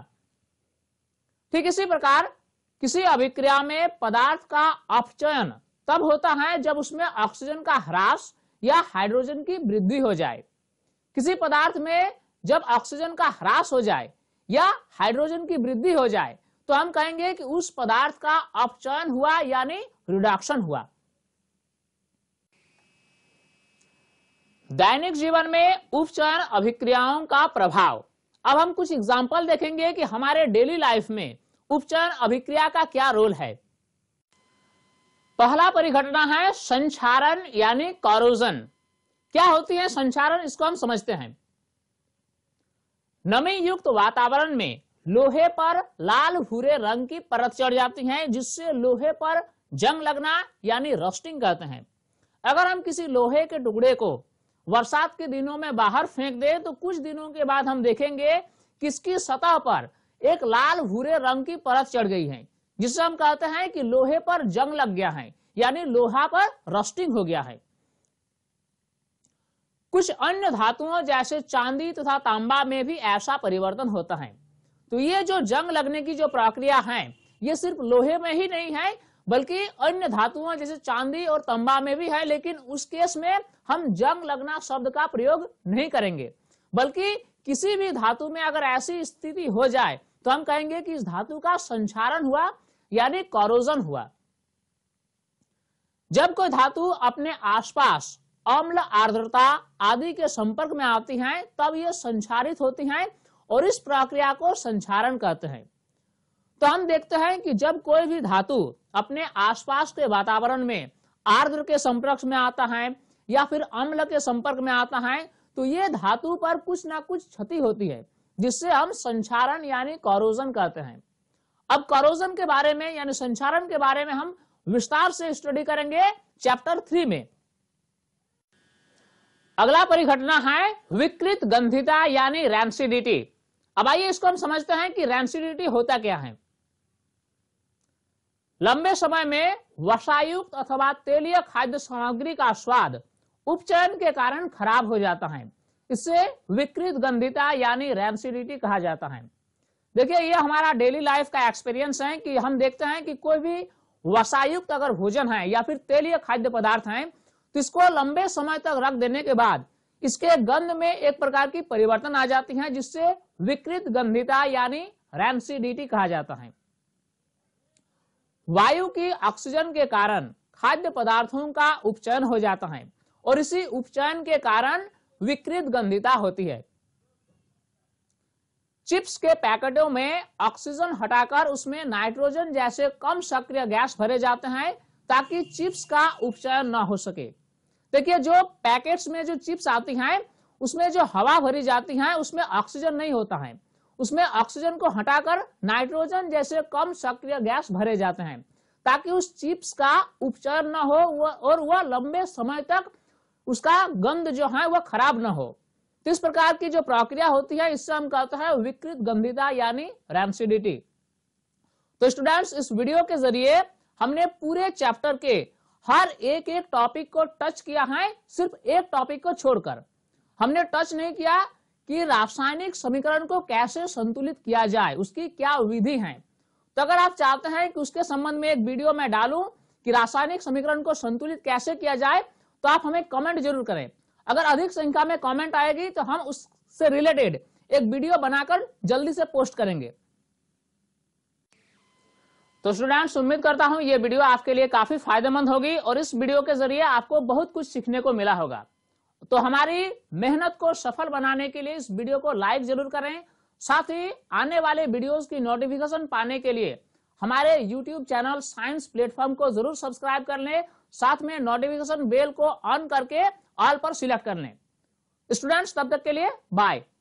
ठीक इसी प्रकार किसी अभिक्रिया में पदार्थ का अपचयन तब होता है जब उसमें ऑक्सीजन का ह्रास या हाइड्रोजन की वृद्धि हो जाए किसी पदार्थ में जब ऑक्सीजन का ह्रास हो जाए या हाइड्रोजन की वृद्धि हो जाए तो हम कहेंगे कि उस पदार्थ का अपचयन हुआ यानी रिडक्शन हुआ दैनिक जीवन में उपचयन अभिक्रियाओं का प्रभाव अब हम कुछ एग्जाम्पल देखेंगे कि हमारे डेली लाइफ में उपचयन अभिक्रिया का क्या रोल है पहला परिघटना है संचारण यानी कॉरोजन क्या होती है संचारण इसको हम समझते हैं नमी युक्त वातावरण में लोहे पर लाल भूरे रंग की परत चढ़ जाती है जिससे लोहे पर जंग लगना यानी रस्टिंग कहते हैं अगर हम किसी लोहे के टुकड़े को बरसात के दिनों में बाहर फेंक दें तो कुछ दिनों के बाद हम देखेंगे किसकी सतह पर एक लाल भूरे रंग की परत चढ़ गई है जिससे हम कहते हैं कि लोहे पर जंग लग गया है यानी लोहा पर रस्टिंग हो गया है कुछ अन्य धातुओं जैसे चांदी तथा तांबा में भी ऐसा परिवर्तन होता है तो ये जो जंग लगने की जो प्रक्रिया है ये सिर्फ लोहे में ही नहीं है बल्कि अन्य धातुओं जैसे चांदी और तंबा में भी है लेकिन उस केस में हम जंग लगना शब्द का प्रयोग नहीं करेंगे बल्कि किसी भी धातु में अगर ऐसी स्थिति हो जाए तो हम कहेंगे कि इस धातु का संचारण हुआ यानी कॉरोजन हुआ जब कोई धातु अपने आसपास अम्ल आर्द्रता आदि के संपर्क में आती हैं तब ये संचारित होती हैं और इस प्रक्रिया को संचारण कहते हैं तो हम देखते हैं कि जब कोई भी धातु अपने आसपास के वातावरण में आर्द्र के संपर्क में आता है या फिर अम्ल के संपर्क में आता है तो ये धातु पर कुछ ना कुछ क्षति होती है जिससे हम संचारण यानी कॉरोजन कहते हैं अब कॉरोजन के बारे में यानी संचारण के बारे में हम विस्तार से स्टडी करेंगे चैप्टर थ्री में अगला परिघटना है विकृत गंधिता यानी रैमसिडिटी अब आइए इसको हम समझते हैं कि रैमसिडिटी होता क्या है लंबे समय में वसायुक्त अथवा तेलीय खाद्य सामग्री का स्वाद उपचयन के कारण खराब हो जाता है इसे विकृत गंधिता यानी रैमसिडिटी कहा जाता है देखिए ये हमारा डेली लाइफ का एक्सपीरियंस है कि हम देखते हैं कि कोई भी वसायुक्त अगर भोजन है या फिर तेलीय खाद्य पदार्थ है तो इसको लंबे समय तक रख देने के बाद इसके गंध में एक प्रकार की परिवर्तन आ जाती है जिससे विकृत गंधिता यानी रैमसीडिटी कहा जाता है वायु की ऑक्सीजन के कारण खाद्य पदार्थों का उपचयन हो जाता है और इसी उपचयन के कारण विकृत गंधिता होती है चिप्स के पैकेटों में ऑक्सीजन हटाकर उसमें नाइट्रोजन जैसे कम सक्रिय गैस भरे जाते हैं ताकि चिप्स का उपचयन न हो सके देखिए जो पैकेट्स में जो चिप्स आती हैं उसमें जो हवा भरी जाती है उसमें ऑक्सीजन नहीं होता है उसमें ऑक्सीजन को हटाकर नाइट्रोजन जैसे कम सक्रिय गैस भरे जाते हैं ताकि उस चिप्स का उपचार न हो और वह लंबे समय तक उसका गंध जो है वह खराब न हो इस प्रकार की जो प्रक्रिया होती है इससे हम कहते हैं विकृत गंधिता यानी रैमसिडिटी तो स्टूडेंट्स इस वीडियो के जरिए हमने पूरे चैप्टर के हर एक एक टॉपिक को टच किया है सिर्फ एक टॉपिक को छोड़कर हमने टच नहीं किया कि रासायनिक समीकरण को कैसे संतुलित किया जाए उसकी क्या विधि है तो अगर आप चाहते हैं कि उसके संबंध में एक वीडियो मैं डालूं कि रासायनिक समीकरण को संतुलित कैसे किया जाए तो आप हमें कमेंट जरूर करें अगर अधिक संख्या में कमेंट आएगी तो हम उससे रिलेटेड एक वीडियो बनाकर जल्दी से पोस्ट करेंगे तो स्टूडेंट्स उम्मीद करता हूं ये वीडियो आपके लिए काफी फायदेमंद होगी और इस वीडियो के जरिए आपको बहुत कुछ सीखने को मिला होगा तो हमारी मेहनत को सफल बनाने के लिए इस वीडियो को लाइक जरूर करें साथ ही आने वाले वीडियोस की नोटिफिकेशन पाने के लिए हमारे YouTube चैनल साइंस प्लेटफॉर्म को जरूर सब्सक्राइब कर लें साथ में नोटिफिकेशन बेल को ऑन करके ऑल पर सिलेक्ट कर लें स्टूडेंट्स तब तक के लिए बाय